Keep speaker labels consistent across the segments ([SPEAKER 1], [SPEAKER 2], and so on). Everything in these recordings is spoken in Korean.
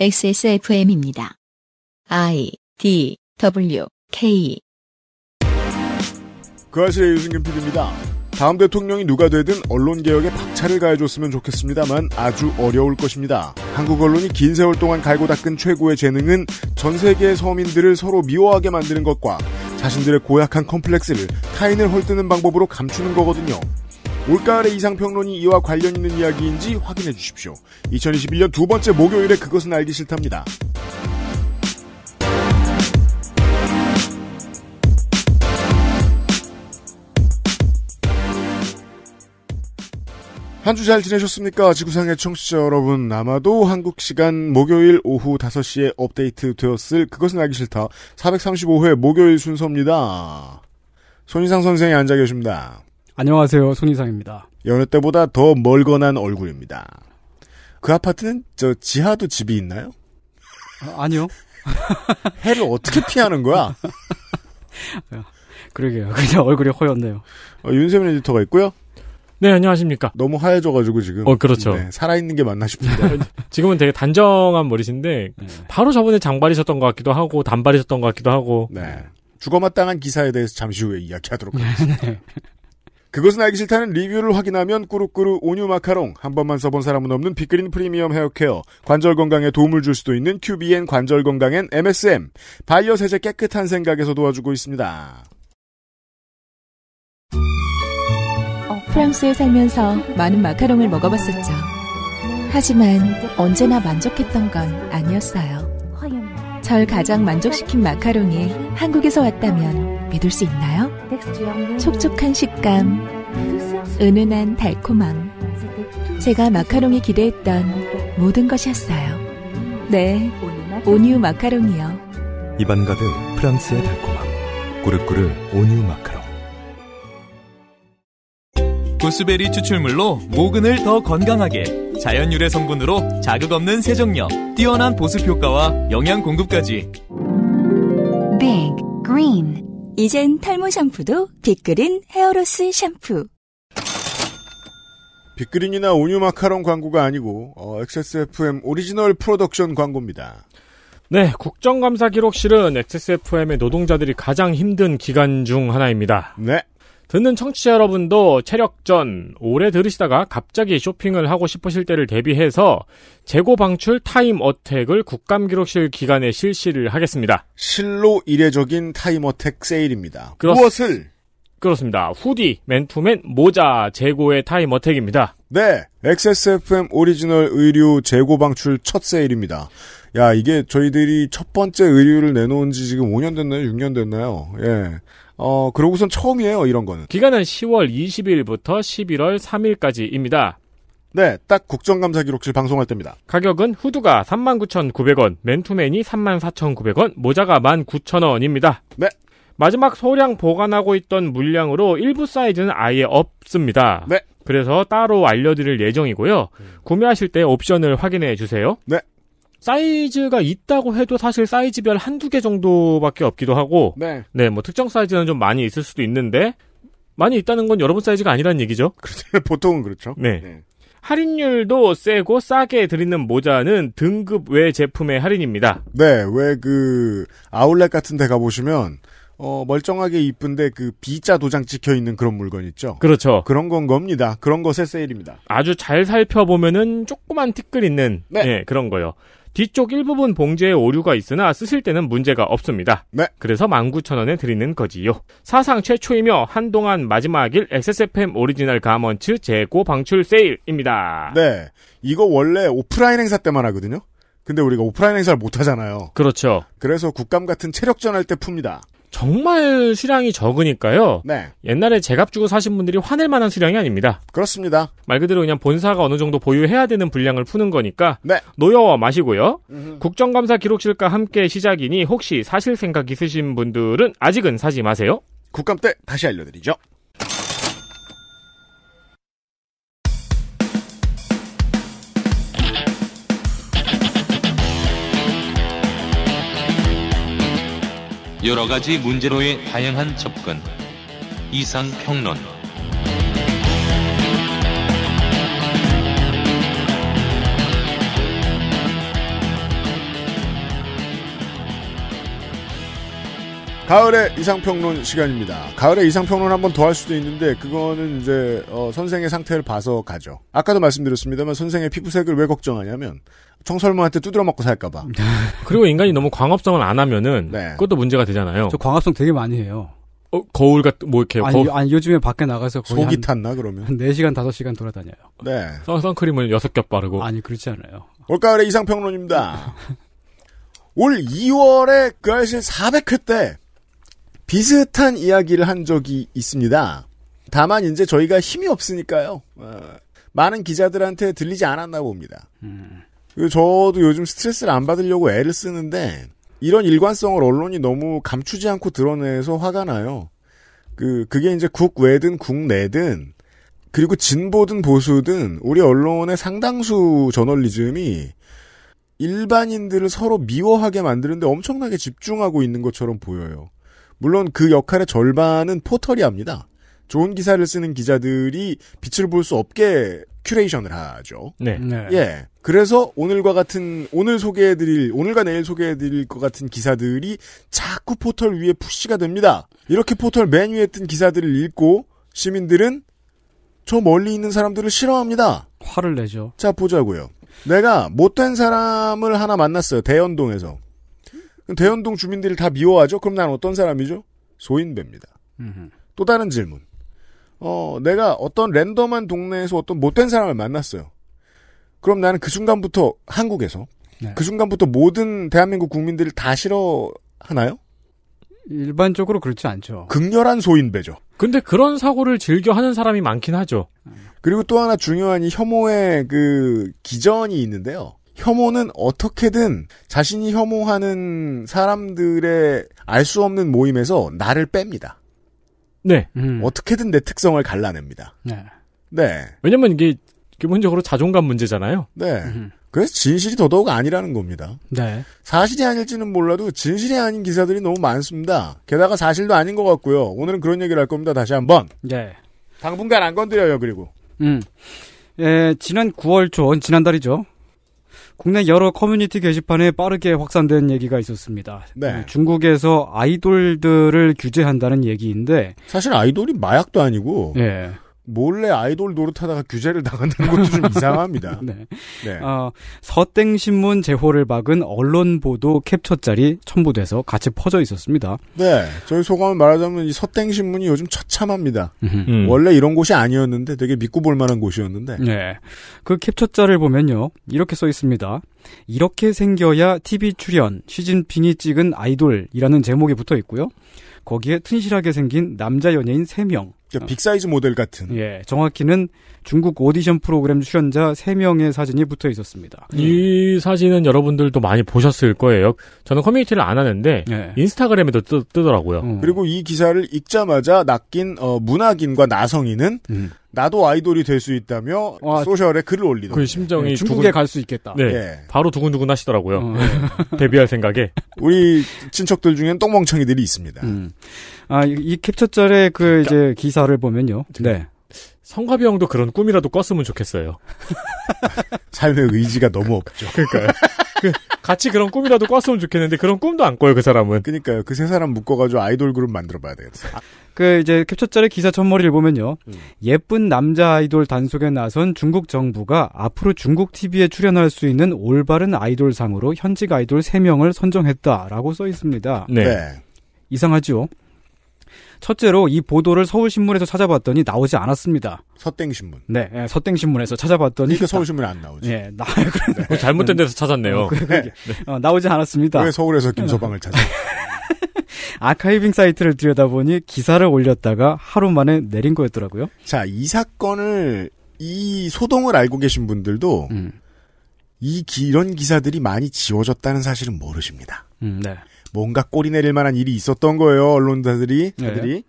[SPEAKER 1] XSFM입니다. I
[SPEAKER 2] D W K 그아실의 유승균 PD입니다. 다음 대통령이 누가 되든 언론 개혁에 박차를 가해줬으면 좋겠습니다만 아주 어려울 것입니다. 한국 언론이 긴 세월 동안 갈고 닦은 최고의 재능은 전 세계의 서민들을 서로 미워하게 만드는 것과 자신들의 고약한 컴플렉스를 타인을 헐뜯는 방법으로 감추는 거거든요. 올가을의 이상평론이 이와 관련 있는 이야기인지 확인해 주십시오. 2021년 두 번째 목요일에 그것은 알기 싫답니다. 한 주 잘 지내셨습니까? 지구상의 청취자 여러분, 아마도 한국 시간 목요일 오후 5시에 업데이트 되었을 그것은 알기 싫다. 435회 목요일 순서입니다. 손희상 선생이 앉아 계십니다.
[SPEAKER 1] 안녕하세요.
[SPEAKER 2] 손희상입니다. 여느 때보다 더 멀건한 얼굴입니다. 그 아파트는 저 지하도 집이 있나요? 아,
[SPEAKER 1] 니요 해를
[SPEAKER 2] 어떻게 피하는 거야? 그러게요. 그냥 얼굴이 허였네요. 어, 윤세민 에디터가 있고요. 네, 안녕하십니까. 너무 하얘져가지고 지금. 어, 그렇죠. 네, 살아있는 게 맞나
[SPEAKER 3] 싶은데. 지금은 되게 단정한 머리신데, 네. 바로 저번에 장발이셨던 것 같기도 하고, 단발이셨던
[SPEAKER 2] 것 같기도 하고. 네. 죽어마땅한 기사에 대해서 잠시 후에 이야기하도록 네, 하겠습니다. 네. 그것은 알기 싫다는 리뷰를 확인하면 꾸룩꾸룩 온유 마카롱 한 번만 써본 사람은 없는 빅그린 프리미엄 헤어케어 관절 건강에 도움을 줄 수도 있는 QBN 관절 건강엔 MSM 바이려세제 깨끗한 생각에서 도와주고 있습니다. 어, 프랑스에 살면서 많은 마카롱을 먹어봤었죠. 하지만 언제나 만족했던 건 아니었어요. 절 가장 만족시킨 마카롱이 한국에서 왔다면 믿을 수 있나요? 촉촉한 식감, 은은한 달콤함. 제가 마카롱이 기대했던 모든 것이었어요. 네, 오뉴 마카롱이요. 입안 가득 프랑스의 달콤함. 꾸르꾸르 오뉴 마카롱.
[SPEAKER 1] 보스베리 추출물로 모근을 더 건강하게 자연 유래 성분으로 자극 없는 세정력 뛰어난 보습 효과와 영양 공급까지 Big 이젠 탈모 샴푸도 빅그린 헤어로스 샴푸
[SPEAKER 2] 빅그린이나 온유 마카롱 광고가 아니고 어, XSFM 오리지널 프로덕션 광고입니다. 네, 국정감사 기록실은
[SPEAKER 3] XSFM의 노동자들이 가장 힘든 기간 중 하나입니다. 네. 듣는 청취자 여러분도 체력전 오래 들으시다가 갑자기 쇼핑을 하고 싶으실 때를 대비해서 재고 방출 타임 어택을 국감기록실 기간에 실시를 하겠습니다.
[SPEAKER 2] 실로 이례적인 타임 어택 세일입니다. 그렇...
[SPEAKER 3] 무엇을? 그렇습니다. 후디, 맨투맨, 모자 재고의 타임 어택입니다.
[SPEAKER 2] 네. XSFM 오리지널 의류 재고 방출 첫 세일입니다. 야, 이게 저희들이 첫 번째 의류를 내놓은 지 지금 5년 됐나요? 6년 됐나요? 예. 어, 그러고선 처음이에요, 이런 거는. 기간은 10월
[SPEAKER 3] 20일부터 11월 3일까지입니다.
[SPEAKER 2] 네, 딱 국정감사 기록실
[SPEAKER 3] 방송할 때입니다. 가격은 후드가 39,900원, 맨투맨이 34,900원, 모자가 19,000원입니다. 네. 마지막 소량 보관하고 있던 물량으로 일부 사이즈는 아예 없습니다. 네. 그래서 따로 알려드릴 예정이고요. 음. 구매하실 때 옵션을 확인해 주세요. 네. 사이즈가 있다고 해도 사실 사이즈별 한두 개 정도밖에 없기도 하고 네. 네, 뭐 특정 사이즈는 좀 많이 있을 수도 있는데 많이 있다는 건 여러분 사이즈가 아니라는 얘기죠. 그렇죠. 보통은 그렇죠. 네. 네. 할인율도 세고 싸게 드리는 모자는 등급 외 제품의 할인입니다.
[SPEAKER 2] 네, 왜그 아울렛 같은 데 가보시면 어, 멀쩡하게 이쁜데 그 B자 도장 찍혀 있는 그런 물건 있죠? 그렇죠. 그런 건 겁니다. 그런 것의 세일입니다.
[SPEAKER 3] 아주 잘 살펴보면은 조그만 티끌 있는 네. 예, 그런 거요. 뒤쪽 일부분 봉제에 오류가 있으나 쓰실 때는 문제가 없습니다. 네. 그래서 19,000원에 드리는 거지요. 사상 최초이며 한동안 마지막일 XSFM 오리지널 가먼츠 재고 방출 세일입니다.
[SPEAKER 2] 네. 이거 원래 오프라인 행사 때만 하거든요. 근데 우리가 오프라인 행사를 못 하잖아요. 그렇죠. 그래서 국감 같은 체력전 할 때 풉니다. 정말 수량이 적으니까요. 네. 옛날에 제값 주고 사신
[SPEAKER 3] 분들이 화낼 만한 수량이 아닙니다. 그렇습니다. 말 그대로 그냥 본사가 어느 정도 보유해야 되는 분량을 푸는 거니까 네. 노여워 마시고요. 음흠. 국정감사 기록실과 함께 시작이니 혹시 사실 생각 있으신 분들은 아직은 사지 마세요. 국감 때 다시 알려드리죠. 여러 가지 문제로의 다양한 접근. 이상 평론.
[SPEAKER 2] 가을의 이상평론 시간입니다. 가을의 이상평론 한 번 더 할 수도 있는데 그거는 이제 어, 선생의 상태를 봐서 가죠. 아까도 말씀드렸습니다만 선생의 피부색을 왜 걱정하냐면 청설모한테 두드려 맞고 살까봐.
[SPEAKER 3] 그리고 인간이 너무 광합성을 안 하면은 네. 그것도 문제가 되잖아요. 저
[SPEAKER 2] 광합성 되게 많이 해요. 어,
[SPEAKER 3] 거울 같은 뭐 이렇게 아니, 거...
[SPEAKER 1] 아니 요즘에 밖에 나가서
[SPEAKER 2] 거의 속이 한, 탔나 그러면 한 4시간 5시간 돌아다녀요. 네.
[SPEAKER 3] 선크림을 6겹 바르고 아니 그렇지
[SPEAKER 2] 않아요. 올가을의 이상평론입니다. 올 2월에 그 아이신 400회 때 비슷한 이야기를 한 적이 있습니다. 다만 이제 저희가 힘이 없으니까요. 어, 많은 기자들한테 들리지 않았나 봅니다. 음. 저도 요즘 스트레스를 안 받으려고 애를 쓰는데 이런 일관성을 언론이 너무 감추지 않고 드러내서 화가 나요. 그 그게 이제 국외든 국내든 그리고 진보든 보수든 우리 언론의 상당수 저널리즘이 일반인들을 서로 미워하게 만드는데 엄청나게 집중하고 있는 것처럼 보여요. 물론 그 역할의 절반은 포털이 합니다. 좋은 기사를 쓰는 기자들이 빛을 볼 수 없게 큐레이션을 하죠. 네. 네. 예. 그래서 오늘과 같은 오늘 소개해드릴 오늘과 내일 소개해드릴 것 같은 기사들이 자꾸 포털 위에 푸시가 됩니다. 이렇게 포털 맨 위에 뜬 기사들을 읽고 시민들은 저 멀리 있는 사람들을 싫어합니다. 화를 내죠. 자 보자고요. 내가 못된 사람을 하나 만났어요. 대연동에서. 대현동 주민들을다 미워하죠? 그럼 난 어떤 사람이죠? 소인배입니다. 음흠. 또 다른 질문. 어, 내가 어떤 랜덤한 동네에서 어떤 못된 사람을 만났어요. 그럼 나는 그 순간부터 한국에서 네. 그 순간부터 모든 대한민국 국민들을 다 싫어하나요?
[SPEAKER 1] 일반적으로 그렇지 않죠.
[SPEAKER 2] 극렬한 소인배죠. 근데 그런 사고를 즐겨 하는 사람이 많긴 하죠. 그리고 또 하나 중요한 이 혐오의 그 기전이 있는데요. 혐오는 어떻게든 자신이 혐오하는 사람들의 알 수 없는 모임에서 나를 뺍니다. 네. 음. 어떻게든 내 특성을 갈라냅니다. 네. 네. 왜냐면 이게 기본적으로 자존감 문제잖아요. 네. 음. 그래서 진실이 더더욱 아니라는 겁니다. 네. 사실이 아닐지는 몰라도 진실이 아닌 기사들이 너무 많습니다. 게다가 사실도 아닌 것 같고요. 오늘은 그런 얘기를 할 겁니다. 다시 한번. 네. 당분간 안 건드려요. 그리고. 음. 예, 지난 9월 초 어, 지난달이죠.
[SPEAKER 1] 국내 여러 커뮤니티 게시판에 빠르게 확산된 얘기가 있었습니다. 네. 그 중국에서 아이돌들을 규제한다는 얘기인데 사실 아이돌이 마약도 아니고 네.
[SPEAKER 2] 몰래 아이돌 노릇하다가 규제를 당한다는 것도 좀 이상합니다. 네. 네. 어,
[SPEAKER 1] 서땡신문 제호를 박은 언론 보도 캡처짤이 첨부돼서 같이 퍼져
[SPEAKER 2] 있었습니다. 네. 저희 소감을 말하자면 이 서땡신문이 요즘 처참합니다. 음. 음. 원래 이런 곳이 아니었는데 되게 믿고 볼 만한 곳이었는데. 네. 그 캡처짤을 보면요. 이렇게
[SPEAKER 1] 써 있습니다. 이렇게 생겨야 TV 출연, 시진핑이 찍은 아이돌이라는 제목이 붙어 있고요. 거기에 튼실하게 생긴 남자 연예인 3명, 빅사이즈 모델 같은. 예, 정확히는 중국 오디션 프로그램 출연자 3명의 사진이 붙어 있었습니다.
[SPEAKER 3] 이 사진은 여러분들도 많이 보셨을 거예요. 저는 커뮤니티를 안 하는데 예.
[SPEAKER 2] 인스타그램에도 뜨,
[SPEAKER 3] 더라고요 음.
[SPEAKER 2] 그리고 이 기사를 읽자마자 낚인 어, 문학인과 나성인은 음. 나도 아이돌이 될 수 있다며 와, 소셜에 글을 올리던. 그 심정이 네, 중국에 갈 수 있겠다.
[SPEAKER 3] 네, 예.
[SPEAKER 1] 바로 두근두근 하시더라고요. 어. 데뷔할 생각에. 우리 친척들 중엔 똥멍청이들이 있습니다. 음. 아, 이, 이 캡처절의 그 그러니까 이제 기사를 보면요. 네.
[SPEAKER 3] 성가비 형도 그런 꿈이라도 꿨으면 좋겠어요.
[SPEAKER 1] 삶의 의지가
[SPEAKER 2] 너무 없죠. 그러니까요. 그, 같이 그런 꿈이라도 꿨으면 좋겠는데 그런 꿈도 안 꿔요 그 사람은. 그러니까요. 그 세 사람 묶어가지고 아이돌 그룹 만들어봐야 되겠어. 아.
[SPEAKER 1] 그 이제 캡처짤의 기사 첫머리를 보면요. 음. 예쁜 남자 아이돌 단속에 나선 중국 정부가 앞으로 중국 TV에 출연할 수 있는 올바른 아이돌상으로 현직 아이돌 3명을 선정했다라고 써 있습니다. 네. 네. 이상하죠? 첫째로 이 보도를 서울신문에서 찾아봤더니 나오지 않았습니다. 서땡신문. 네, 네 서땡신문에서 찾아봤더니. 이게 그러니까 서울신문에 안 나오지. 예, 네, 나, 뭐 네. 잘못된 데서 찾았네요. 어, 네. 어, 나오지 않았습니다. 왜 서울에서 김서방을 찾아? 아카이빙 사이트를 들여다보니 기사를 올렸다가 하루 만에 내린 거였더라고요.
[SPEAKER 2] 자, 이 사건을, 이 소동을 알고 계신 분들도, 음. 이, 기, 이런 기사들이 많이 지워졌다는 사실은 모르십니다. 음, 네. 뭔가 꼬리 내릴 만한 일이 있었던 거예요. 언론사들이 네. 자들이.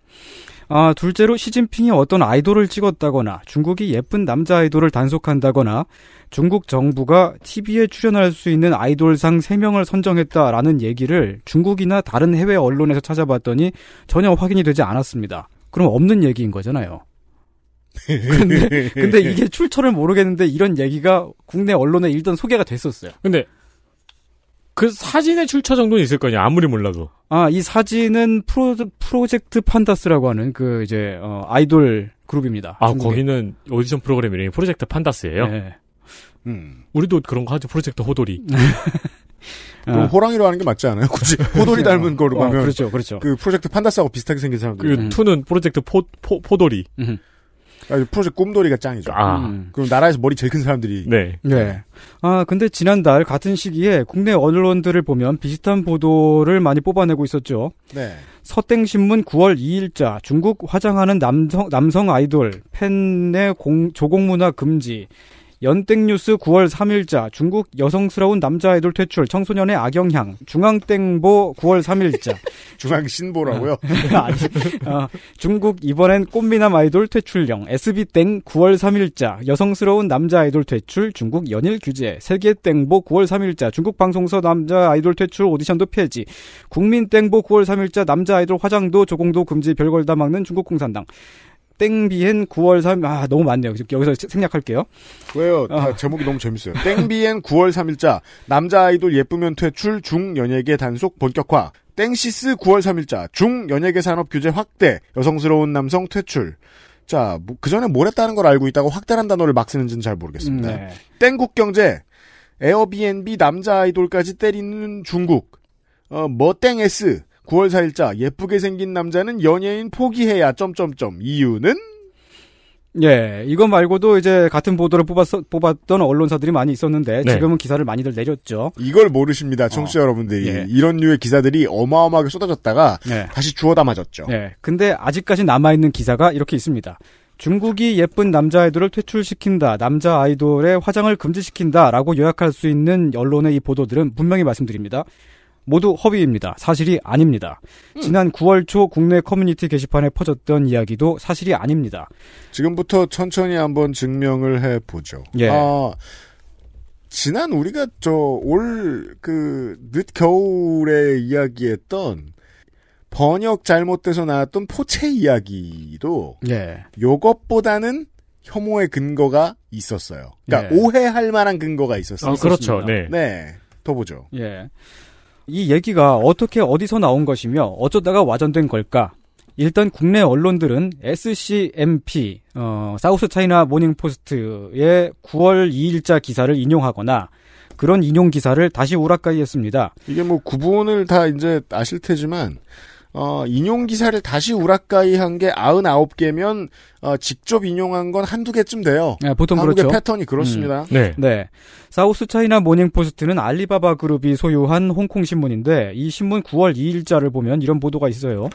[SPEAKER 2] 아, 둘째로 시진핑이 어떤
[SPEAKER 1] 아이돌을 찍었다거나 중국이 예쁜 남자 아이돌을 단속한다거나 중국 정부가 TV에 출연할 수 있는 아이돌상 3명을 선정했다라는 얘기를 중국이나 다른 해외 언론에서 찾아봤더니 전혀 확인이 되지 않았습니다. 그럼 없는 얘기인 거잖아요. 근데, 근데 이게 출처를 모르겠는데 이런 얘기가 국내 언론에 일단 소개가 됐었어요. 근데
[SPEAKER 3] 그 사진의 출처 정도는 있을 거냐 아니 아무리 몰라도.
[SPEAKER 1] 아이 사진은 프로 프로젝트 판다스라고 하는 그 이제 어, 아이돌 그룹입니다. 아 중국에.
[SPEAKER 3] 거기는 오디션 프로그램 이름이 프로젝트 판다스예요. 네.
[SPEAKER 2] 음.
[SPEAKER 1] 우리도 그런
[SPEAKER 3] 거 하죠 프로젝트 호돌이. 아. 그럼 아. 호랑이로
[SPEAKER 2] 하는 게 맞지 않아요? 굳이 호돌이 아, 닮은 거로 어, 가면 그렇죠, 그렇죠. 그 프로젝트 판다스하고 비슷하게 생긴 사람그 음. 투는 프로젝트 포, 포 포돌이. 음. 아, 프로젝트 꿈돌이가 짱이죠. 아. 음. 그럼 나라에서 머리 제일 큰 사람들이. 네. 네. 아,
[SPEAKER 1] 근데 지난달 같은 시기에 국내 언론들을 보면 비슷한 보도를 많이 뽑아내고 있었죠. 네. 서땡신문 9월 2일자 중국 화장하는 남성, 남성 아이돌 팬의 공, 조공문화 금지 연땡뉴스 9월 3일자 중국 여성스러운 남자아이돌 퇴출 청소년의 악영향 중앙땡보 9월 3일자 중앙신보라고요? 아, 아니, 어, 중국 이번엔 꽃미남 아이돌 퇴출령 SB땡 9월 3일자 여성스러운 남자아이돌 퇴출 중국 연일 규제 세계땡보 9월 3일자 중국 방송서 남자아이돌 퇴출 오디션도 폐지 국민땡보 9월 3일자 남자아이돌 화장도 조공도 금지 별걸 다 막는 중국공산당 땡비엔
[SPEAKER 2] 9월 3일, 아, 너무 많네요. 여기서 생략할게요. 왜요? 어. 제목이 너무 재밌어요. 땡비엔 9월 3일자, 남자 아이돌 예쁘면 퇴출, 중 연예계 단속 본격화, 땡시스 9월 3일자, 중 연예계 산업 규제 확대, 여성스러운 남성 퇴출. 자, 뭐, 그 전에 뭘 했다는 걸 알고 있다고 확대란 단어를 막 쓰는지는 잘 모르겠습니다. 음, 네. 땡국 경제, 에어비앤비 남자 아이돌까지 때리는 중국, 어, 머땡 뭐 S, 9월 4일자 예쁘게 생긴 남자는 연예인 포기해야 점점점 이유는
[SPEAKER 1] 예, 이것 말고도 이제 같은 보도를 뽑았, 던 언론사들이 많이 있었는데 네. 지금은
[SPEAKER 2] 기사를 많이들 내렸죠. 이걸 모르십니다, 청취자 어. 여러분들이. 예. 이런 류의 기사들이 어마어마하게 쏟아졌다가 예. 다시 주워 담아졌죠. 예, 근데 아직까지 남아있는 기사가 이렇게 있습니다.
[SPEAKER 1] 중국이 예쁜 남자 아이돌을 퇴출시킨다, 남자 아이돌의 화장을 금지시킨다라고 요약할 수 있는 언론의 이 보도들은 분명히 말씀드립니다. 모두 허위입니다. 사실이 아닙니다. 음. 지난 9월 초 국내 커뮤니티 게시판에 퍼졌던 이야기도 사실이 아닙니다.
[SPEAKER 2] 지금부터 천천히 한번 증명을 해 보죠. 예. 아, 지난 우리가 저 올 그 늦겨울에 이야기했던 번역 잘못돼서 나왔던 포체 이야기도 예. 요것보다는 혐오의 근거가 있었어요. 그러니까 예. 오해할 만한 근거가 있었어요. 아, 그렇죠. 네. 네.
[SPEAKER 1] 더 보죠. 예. 이 얘기가 어떻게 어디서 나온 것이며 어쩌다가 와전된 걸까? 일단 국내 언론들은 SCMP, 어, 사우스 차이나 모닝포스트의 9월 2일자 기사를 인용하거나
[SPEAKER 2] 그런 인용 기사를 다시 우라카이 했습니다. 이게 뭐 구분을 다 이제 아실 테지만 어, 인용 기사를 다시 우라카이 한게 99개면 어, 직접 인용한 건 한두 개쯤 돼요. 네, 보통 한국의 그렇죠. 패턴이 그렇습니다. 음. 네. 네. 사우스
[SPEAKER 1] 차이나 모닝 포스트는 알리바바 그룹이 소유한 홍콩 신문인데 이 신문 9월 2일자를 보면 이런 보도가 있어요.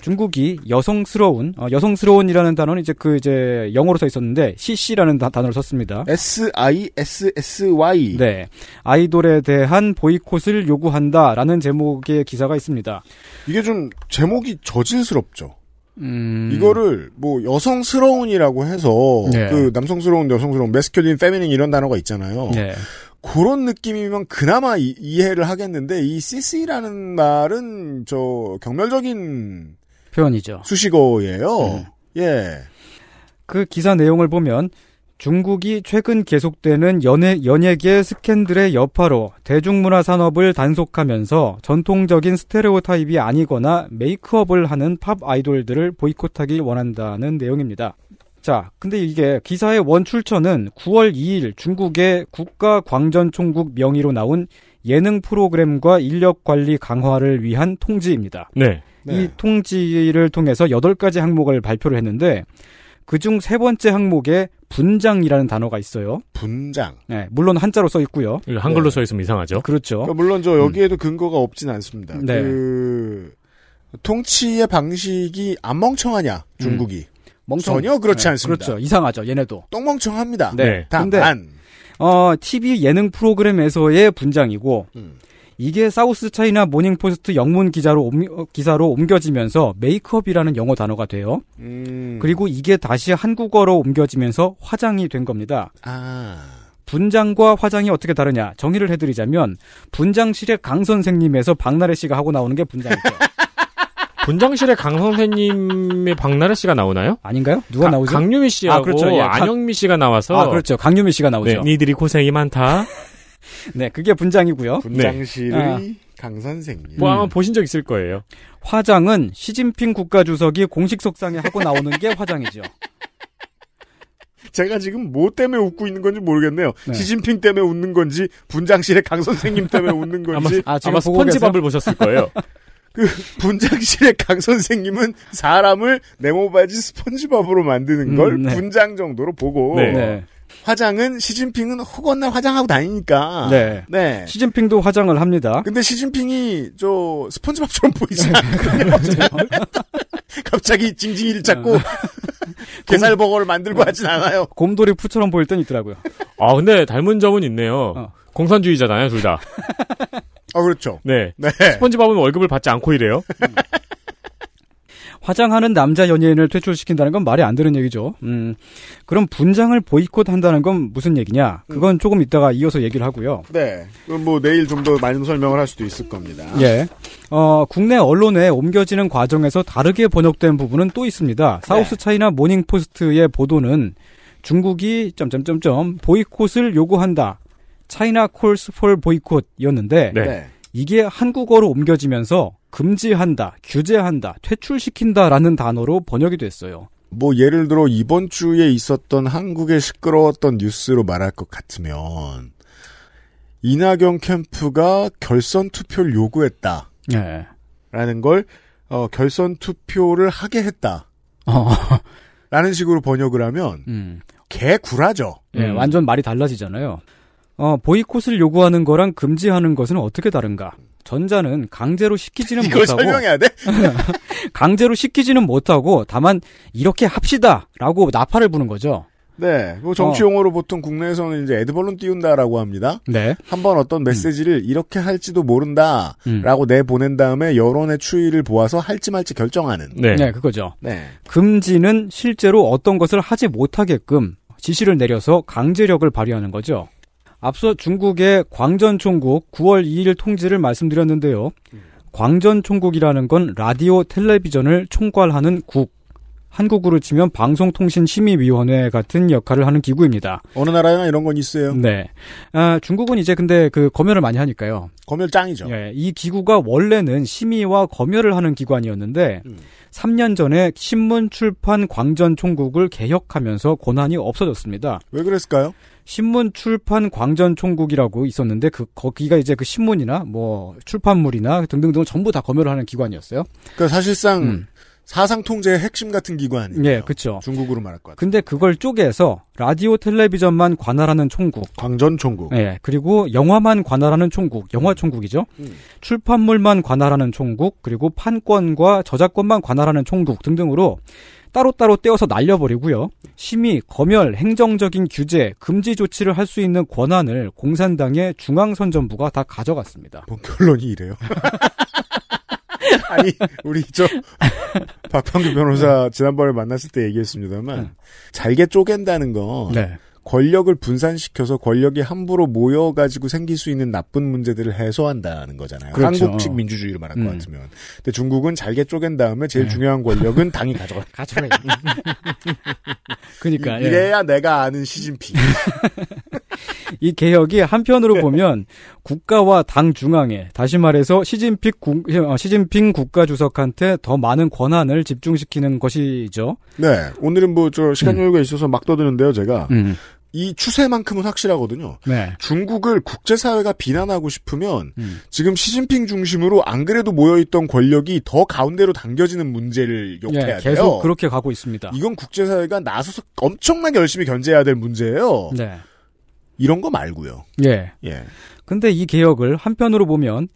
[SPEAKER 1] 중국이 여성스러운 어, 여성스러운이라는 단어는 이제 그 이제 영어로 써 있었는데 CC라는 단어를 썼습니다. S I S S Y. 네, 아이돌에 대한 보이콧을 요구한다라는 제목의 기사가 있습니다.
[SPEAKER 2] 이게 좀 제목이 저질스럽죠. 음... 이거를 뭐 여성스러운이라고 해서 네. 그 남성스러운 여성스러운 메스큐린 페미닌 이런 단어가 있잖아요. 네. 그런 느낌이면 그나마 이, 해를 하겠는데 이 CC라는 말은 저 경멸적인 표현이죠. 수식어예요. 음. 예.
[SPEAKER 1] 그 기사 내용을 보면 중국이 최근 계속되는 연예, 연예계 스캔들의 여파로 대중문화 산업을 단속하면서 전통적인 스테레오타입이 아니거나 메이크업을 하는 팝 아이돌들을 보이콧하기 원한다는 내용입니다. 자, 근데 이게 기사의 원 출처는 9월 2일 중국의 국가광전총국 명의로 나온 예능 프로그램과 인력 관리 강화를 위한 통지입니다. 네. 네. 이 통지를 통해서 여덟 가지 항목을 발표를 했는데 그중 세 번째 항목에 분장이라는 단어가 있어요. 분장. 네, 물론 한자로 써 있고요. 예, 한글로 네. 써 있으면
[SPEAKER 2] 이상하죠. 그렇죠. 그러니까 물론 저 음. 여기에도 음. 근거가 없진 않습니다. 네. 그 통치의 방식이 안 멍청하냐 음. 중국이. 음. 멍청. 전혀 그렇지 네, 않습니다. 그렇죠. 이상하죠. 얘네도. 똥멍청합니다. 네. 단. 어, TV 예능
[SPEAKER 1] 프로그램에서의 분장이고 음. 이게 사우스 차이나 모닝포스트 영문 기자로 옮, 어, 기사로 옮겨지면서 메이크업이라는 영어 단어가 돼요. 음. 그리고 이게 다시 한국어로 옮겨지면서 화장이 된 겁니다. 아. 분장과 화장이 어떻게 다르냐 정의를 해드리자면 분장실의 강 선생님에서 박나래 씨가 하고 나오는 게 분장이죠. 분장실에강 선생님의 박나래 씨가 나오나요? 아닌가요? 누가 가, 나오죠?
[SPEAKER 3] 강유미 씨하고 아, 그렇죠. 예, 안영미 씨가 나와서 아, 그렇죠. 강유미 씨가 나오죠. 네, 니들이 고생이 많다.
[SPEAKER 1] 네, 그게 분장이고요. 분장실의 아. 네. 강 선생님. 뭐 아마 보신 적 있을 거예요. 화장은 시진핑 국가주석이 공식 속상해 하고 나오는 게 화장이죠.
[SPEAKER 2] 제가 지금 뭐 때문에 웃고 있는 건지 모르겠네요. 네. 시진핑 때문에 웃는 건지 분장실의 강 선생님 때문에 웃는 건지 아마, 아, 아마 스펀지밥을 보셨을 거예요. 그 분장실의 강 선생님은 사람을 네모바지 스펀지밥으로 만드는 걸 음, 네. 분장 정도로 보고 네. 네. 화장은 시진핑은 허건날 화장하고 다니니까. 네. 네.
[SPEAKER 1] 시진핑도 화장을 합니다.
[SPEAKER 2] 근데 시진핑이 저 스펀지밥처럼 보이잖아요 갑자기 징징이를 잡고 게살버거를
[SPEAKER 1] 만들고 하진 않아요. 곰돌이 푸처럼 보일 땐 있더라고요.
[SPEAKER 3] 아 근데 닮은 점은 있네요. 어. 공산주의자잖아요 둘 다. 아 그렇죠. 네. 네. 스펀지밥은 월급을 받지 않고 이래요
[SPEAKER 2] 음.
[SPEAKER 1] 화장하는 남자 연예인을 퇴출시킨다는 건 말이 안 되는 얘기죠. 음, 그럼 분장을 보이콧한다는 건 무슨 얘기냐? 그건 음. 조금 이따가 이어서 얘기를 하고요.
[SPEAKER 2] 네, 뭐 내일 좀 더 많은 설명을 할 수도 있을 겁니다.
[SPEAKER 1] 예, 어, 국내 언론에 옮겨지는 과정에서 다르게 번역된 부분은 또 있습니다. 사우스 네. 차이나 모닝포스트의 보도는 중국이 점점점점 보이콧을 요구한다. 차이나 콜스 폴 보이콧이었는데 네. 이게 한국어로 옮겨지면서 금지한다, 규제한다, 퇴출시킨다라는 단어로 번역이 됐어요.
[SPEAKER 2] 뭐 예를 들어 이번 주에 있었던 한국의 시끄러웠던 뉴스로 말할 것 같으면 이낙연 캠프가 결선 투표를 요구했다. 네. 라는 걸 어, 결선 투표를 하게 했다. 어. 라는 식으로 번역을 하면 음. 개구라죠. 네, 음. 완전 말이 달라지잖아요. 어, 보이콧을
[SPEAKER 1] 요구하는 거랑 금지하는 것은 어떻게 다른가? 전자는 강제로 시키지는 이걸 못하고 설명해야 돼? 강제로 시키지는 못하고 다만 이렇게 합시다라고
[SPEAKER 2] 나팔을 부는 거죠. 네. 뭐 정치 어. 용어로 어. 보통 국내에서는 이제 에드벌룬 띄운다라고 합니다. 네. 한번 어떤 메시지를 음. 이렇게 할지도 모른다라고 음. 내보낸 다음에 여론의 추이를 보아서 할지 말지 결정하는. 네. 네,
[SPEAKER 1] 그거죠. 네.
[SPEAKER 2] 금지는 실제로 어떤 것을
[SPEAKER 1] 하지 못하게끔 지시를 내려서 강제력을 발휘하는 거죠. 앞서 중국의 광전총국 9월 2일 통지를 말씀드렸는데요. 광전총국이라는 건 라디오 텔레비전을 총괄하는 국, 한국으로 치면 방송통신심의위원회 같은 역할을 하는 기구입니다. 어느 나라에나 이런 건 있어요. 네. 아, 중국은 이제 근데 그 검열을 많이 하니까요. 검열 짱이죠. 예, 이 기구가 원래는 심의와 검열을 하는 기관이었는데 음. 3년 전에 신문 출판 광전 총국을 개혁하면서 권한이 없어졌습니다. 왜 그랬을까요? 신문 출판 광전 총국이라고 있었는데 그 거기가 이제 그 신문이나 뭐 출판물이나 등등등 전부 다 검열을 하는 기관이었어요.
[SPEAKER 2] 그 사실상 음.
[SPEAKER 1] 사상 통제의 핵심
[SPEAKER 2] 같은 기관.
[SPEAKER 1] 이에요 예, 그렇죠. 중국으로 말할 것. 같아요. 근데 그걸 쪼개서 라디오 텔레비전만 관할하는 총국. 광전 총국. 예. 그리고 영화만 관할하는 총국, 영화 총국이죠. 음. 음. 출판물만 관할하는 총국, 그리고 판권과 저작권만 관할하는 총국 등등으로 따로따로 떼어서 날려버리고요. 심의, 검열, 행정적인 규제, 금지 조치를 할 수 있는 권한을 공산당의
[SPEAKER 2] 중앙선전부가 다 가져갔습니다. 뭔 결론이 이래요? 아니 우리 저 박판규 변호사 지난번에 만났을 때 얘기했습니다만 네. 잘게 쪼갠다는 건 네. 권력을 분산시켜서 권력이 함부로 모여가지고 생길 수 있는 나쁜 문제들을 해소한다는 거잖아요. 그렇죠. 한국식 민주주의를 말한 음. 것 같으면. 근데 중국은 잘게 쪼갠 다음에 제일 네. 중요한 권력은 당이 가져가. 가져가. 그니까. 이래야 예. 내가 아는 시진핑. 이 개혁이 한편으로 네.
[SPEAKER 1] 보면 국가와 당 중앙에 다시 말해서 시진핑, 국, 어, 시진핑 국가주석한테 더 많은 권한을 집중시키는 것이죠.
[SPEAKER 2] 네, 오늘은 뭐 저 시간 음. 여유가 음. 있어서 막 떠드는데요, 제가 음. 이 추세만큼은 확실하거든요. 네. 중국을 국제사회가 비난하고 싶으면 음. 지금 시진핑 중심으로 안 그래도 모여있던 권력이 더 가운데로 당겨지는 문제를 예, 욕해야 네, 계속 돼요. 그렇게 가고 있습니다. 이건 국제사회가 나서서 엄청나게 열심히 견제해야 될 문제예요. 네. 이런 거 말고요. 예. 예.
[SPEAKER 1] 근데 이 개혁을 한편으로 보면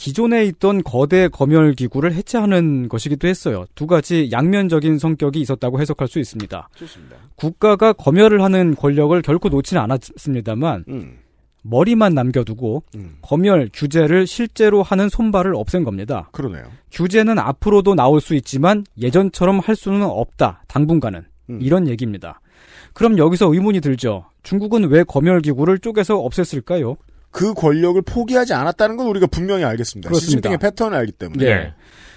[SPEAKER 1] 기존에 있던 거대 검열 기구를 해체하는 것이기도 했어요. 두 가지 양면적인 성격이 있었다고 해석할 수 있습니다. 좋습니다. 국가가 검열을 하는 권력을 결코 놓지는 않았습니다만 음. 머리만 남겨두고 음. 검열 규제를 실제로 하는 손발을 없앤 겁니다. 그러네요. 규제는 앞으로도 나올 수 있지만 예전처럼 할 수는 없다. 당분간은 음. 이런 얘기입니다. 그럼 여기서 의문이 들죠. 중국은 왜 검열 기구를 쪼개서 없앴을까요?
[SPEAKER 2] 그 권력을 포기하지 않았다는 건 우리가 분명히 알겠습니다. 그렇습니다. 시진핑의 패턴을 알기 때문에. 네. 네.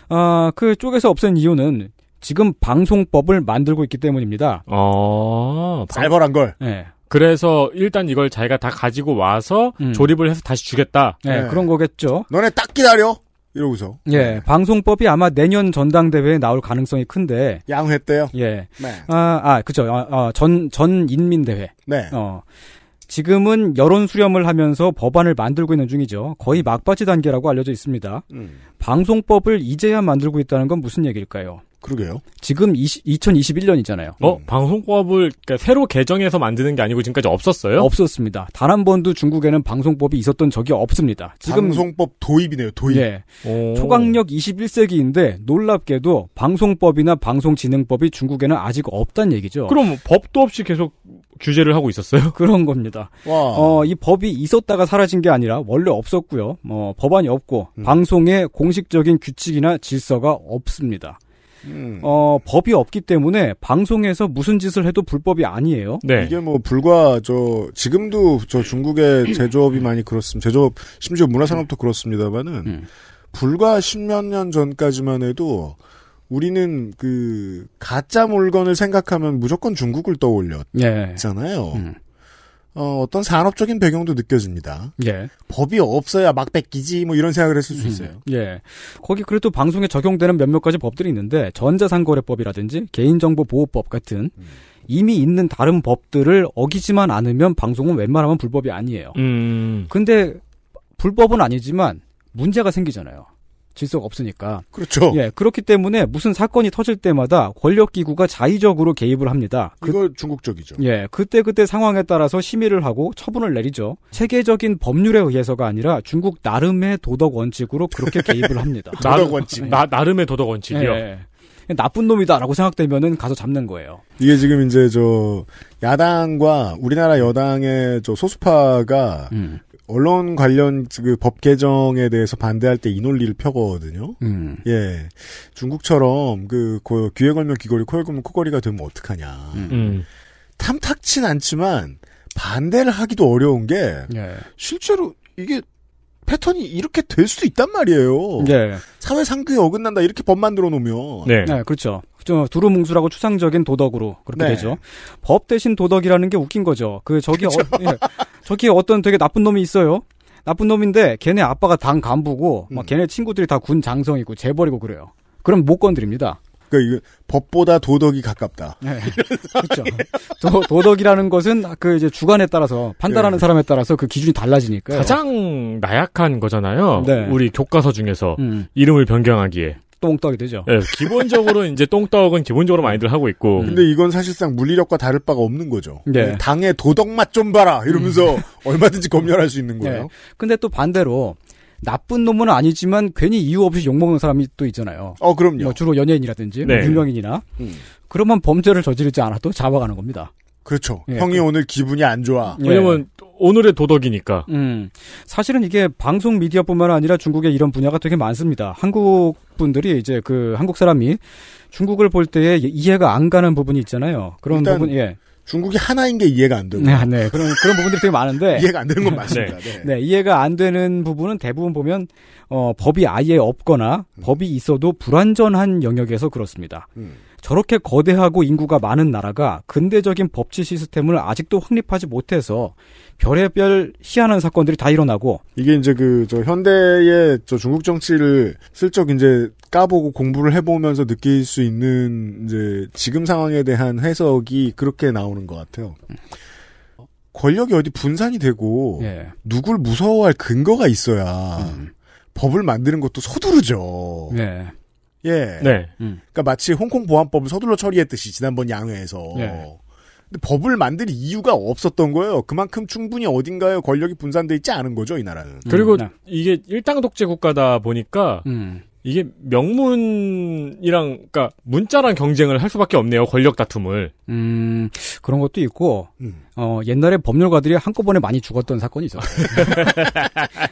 [SPEAKER 1] 아, 그 쪽에서 없앤 이유는 지금 방송법을 만들고 있기 때문입니다. 어, 살벌한 걸. 네. 그래서 일단 이걸 자기가 다 가지고 와서 음. 조립을 해서 다시 주겠다. 네, 네, 그런 거겠죠. 너네 딱 기다려. 이러고서. 예, 네. 방송법이 아마 내년 전당대회에 나올 가능성이 큰데. 양회 때요? 예. 네. 아, 아, 그죠. 아, 아, 전, 전 인민대회. 네. 어. 지금은 여론 수렴을 하면서 법안을 만들고 있는 중이죠. 거의 막바지 단계라고 알려져 있습니다. 음. 방송법을 이제야 만들고 있다는 건 무슨 얘기일까요? 그러게요. 지금 20, 2021년이잖아요. 어, 음. 방송법을 그러니까 새로 개정해서 만드는 게 아니고 지금까지 없었어요? 없었습니다. 단 한 번도 중국에는 방송법이 있었던 적이 없습니다. 지금 방송법
[SPEAKER 2] 도입이네요, 도입. 예. 오. 초강력
[SPEAKER 1] 21세기인데 놀랍게도 방송법이나 방송진흥법이 중국에는 아직 없단 얘기죠. 그럼 법도 없이 계속 규제를 하고 있었어요. 그런 겁니다. 와. 어, 이 법이 있었다가 사라진 게 아니라 원래 없었고요. 어, 법안이 없고 음. 방송에 공식적인 규칙이나 질서가 없습니다. 음. 어, 법이 없기 때문에 방송에서 무슨 짓을 해도 불법이 아니에요.
[SPEAKER 2] 네. 이게 뭐 불과 저 지금도 저 중국의 제조업이 많이 그렇습니다. 제조업 심지어 문화산업도 그렇습니다만은 음. 불과 십몇 년 전까지만 해도 우리는 그 가짜 물건을 생각하면 무조건 중국을 떠올렸잖아요. 예. 음. 어, 어떤 산업적인 배경도 느껴집니다. 예. 법이 없어야 막 뺏기지 뭐 이런 생각을 했을 수 음. 있어요.
[SPEAKER 1] 음, 예. 거기 그래도 방송에 적용되는 몇몇 가지 법들이 있는데 전자상거래법이라든지 개인정보보호법 같은 음. 이미 있는 다른 법들을 어기지만 않으면 방송은 웬만하면 불법이 아니에요. 음. 근데 불법은 아니지만 문제가 생기잖아요. 질서가 없으니까. 그렇죠. 예, 그렇기 때문에 무슨 사건이 터질 때마다 권력기구가 자의적으로 개입을 합니다.
[SPEAKER 2] 그, 걸거 중국적이죠.
[SPEAKER 1] 예, 그때그때 그때 상황에 따라서 심의를 하고 처분을 내리죠. 체계적인 법률에 의해서가 아니라 중국 나름의 도덕 원칙으로 그렇게 개입을 합니다. 도덕 원칙. 예. 나, 나름의 도덕 원칙이요. 예. 나쁜 놈이다라고 생각되면은 가서 잡는 거예요.
[SPEAKER 2] 이게 지금 이제 저 야당과 우리나라 여당의 저 소수파가 음. 언론 관련 그 법 개정에 대해서 반대할 때 이 논리를 펴거든요. 음. 예, 중국처럼 그, 그 귀에 걸면 귀걸이, 코에 걸면 코걸이가 되면 어떡하냐. 음. 음. 탐탁진 않지만 반대를 하기도 어려운 게 예. 실제로 이게 패턴이 이렇게 될 수도 있단 말이에요. 네. 사회 상규에 어긋난다 이렇게 법 만들어 놓으면. 네. 네 그렇죠. 좀 두루뭉술하고 추상적인 도덕으로 그렇게 네. 되죠.
[SPEAKER 1] 법 대신 도덕이라는 게 웃긴 거죠. 그 저기 그렇죠. 어, 예. 저기 어떤 되게 나쁜 놈이 있어요. 나쁜 놈인데 걔네 아빠가 당 간부고 음. 막 걔네 친구들이 다 군 장성이고 재벌이고 그래요. 그럼 못 건드립니다. 그러니까 이거 법보다 도덕이 가깝다. 네. 그렇죠. 도, 덕이라는 것은 그 이제 주관에 따라서 판단하는 네. 사람에 따라서 그 기준이 달라지니까
[SPEAKER 2] 가장
[SPEAKER 3] 나약한 거잖아요. 네. 우리 교과서 중에서 음. 이름을 변경하기에
[SPEAKER 2] 똥떡이 되죠. 예,
[SPEAKER 3] 기본적으로 이제 똥떡은 기본적으로 많이들 하고 있고. 음.
[SPEAKER 2] 근데 이건 사실상 물리력과 다를 바가 없는 거죠. 네. 당의 도덕 맛 좀 봐라 이러면서 음. 얼마든지 검열할 수 있는 거예요. 네.
[SPEAKER 1] 근데 또 반대로 나쁜 놈은 아니지만 괜히 이유 없이 욕먹는 사람이 또 있잖아요. 어, 그럼요. 뭐 주로 연예인이라든지 뭐 네. 유명인이나 음. 그러면 범죄를 저지르지 않아도 잡아가는 겁니다.
[SPEAKER 2] 그렇죠. 예, 형이
[SPEAKER 1] 그... 오늘 기분이 안 좋아. 예. 왜냐면 오늘의 도덕이니까. 음. 사실은 이게 방송 미디어뿐만 아니라 중국에 이런 분야가 되게 많습니다. 한국 분들이 이제 그 한국 사람이 중국을 볼 때에 이해가 안 가는 부분이 있잖아요. 그런 부분 예. 중국이 하나인 게 이해가 안 되고. 네, 네. 그런, 그런 부분들이 되게 많은데. 이해가 안 되는 건 네. 맞습니다. 네. 네. 네. 이해가 안 되는 부분은 대부분 보면, 어, 법이 아예 없거나 음. 법이 있어도 불완전한 영역에서 그렇습니다. 음. 저렇게 거대하고 인구가 많은 나라가 근대적인 법치 시스템을 아직도 확립하지 못해서 별의별 희한한 사건들이 다
[SPEAKER 2] 일어나고 이게 이제 그저 현대의 저 중국 정치를 슬쩍 이제 까보고 공부를 해보면서 느낄 수 있는 이제 지금 상황에 대한 해석이 그렇게 나오는 것 같아요. 권력이 어디 분산이 되고 예. 누굴 무서워할 근거가 있어야 음. 법을 만드는 것도 서두르죠. 예. 예. 네. 음. 그니까 마치 홍콩 보안법을 서둘러 처리했듯이 지난번 양회에서 예. 법을 만들 이유가 없었던 거예요. 그만큼 충분히 어딘가에 권력이 분산돼 있지 않은 거죠, 이 나라는. 음, 그리고 음.
[SPEAKER 3] 이게 일당 독재 국가다 보니까 음. 이게
[SPEAKER 1] 명문이랑 그러니까 문자랑 경쟁을 할 수밖에 없네요. 권력 다툼을. 음. 그런 것도 있고 음. 어, 옛날에 법률가들이 한꺼번에 많이 죽었던 사건이 있었어요.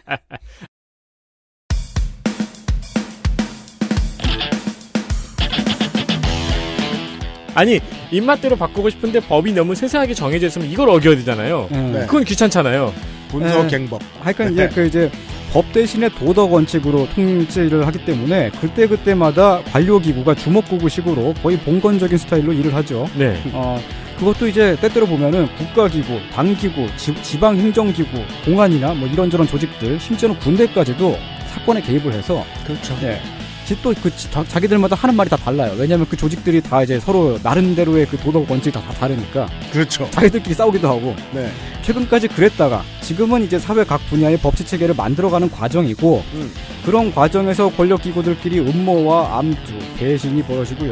[SPEAKER 3] 아니 입맛대로 바꾸고 싶은데 법이 너무 세세하게 정해져 있으면 이걸 어겨야 되잖아요. 음. 네. 그건 귀찮잖아요. 분석 네. 갱법.
[SPEAKER 1] 하여간 네. 이제 그 이제 법 대신에 도덕 원칙으로 통일제를 하기 때문에 그때 그때마다 관료 기구가 주먹구구식으로 거의 봉건적인 스타일로 일을 하죠. 네. 어, 그것도 이제 때때로 보면은 국가기구, 당기구, 지, 방행정기구 공안이나 뭐 이런저런 조직들, 심지어는 군대까지도 사건에 개입을 해서 그렇죠. 예, 또그 자기들마다 하는 말이 다 달라요. 왜냐하면 그 조직들이 다 이제 서로 나름대로의 그 도덕 원칙이 다, 다 다르니까. 그렇죠. 자기들끼리 싸우기도 하고. 네. 최근까지 그랬다가 지금은 이제 사회 각 분야의 법치 체계를 만들어가는 과정이고 음. 그런 과정에서 권력 기구들끼리 음모와 암투, 배신이 벌어지고요.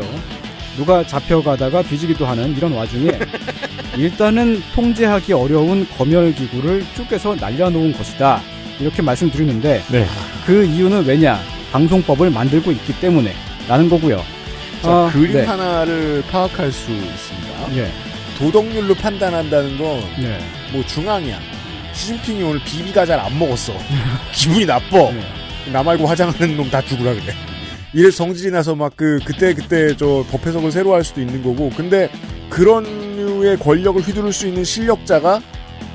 [SPEAKER 1] 누가 잡혀가다가 뒤지기도 하는 이런 와중에 일단은 통제하기 어려운 검열 기구를 쪼개서 날려놓은 것이다. 이렇게 말씀드리는데 네. 그 이유는 왜냐? 방송법을 만들고 있기 때문에 라는 거고요.
[SPEAKER 2] 자, 아, 그림 네. 하나를 파악할 수 있습니다. 예. 도덕률로 판단한다는 건뭐 예. 뭐 중앙이야. 시진핑이 오늘 비비가 잘 안 먹었어. 기분이 나빠. 예. 나 말고 화장하는 놈 다 죽으라 그래. 이래 성질이 나서 막 그 그때 그때 저법 해석을 새로 할 수도 있는 거고. 근데 그런 류의 권력을 휘두를 수 있는 실력자가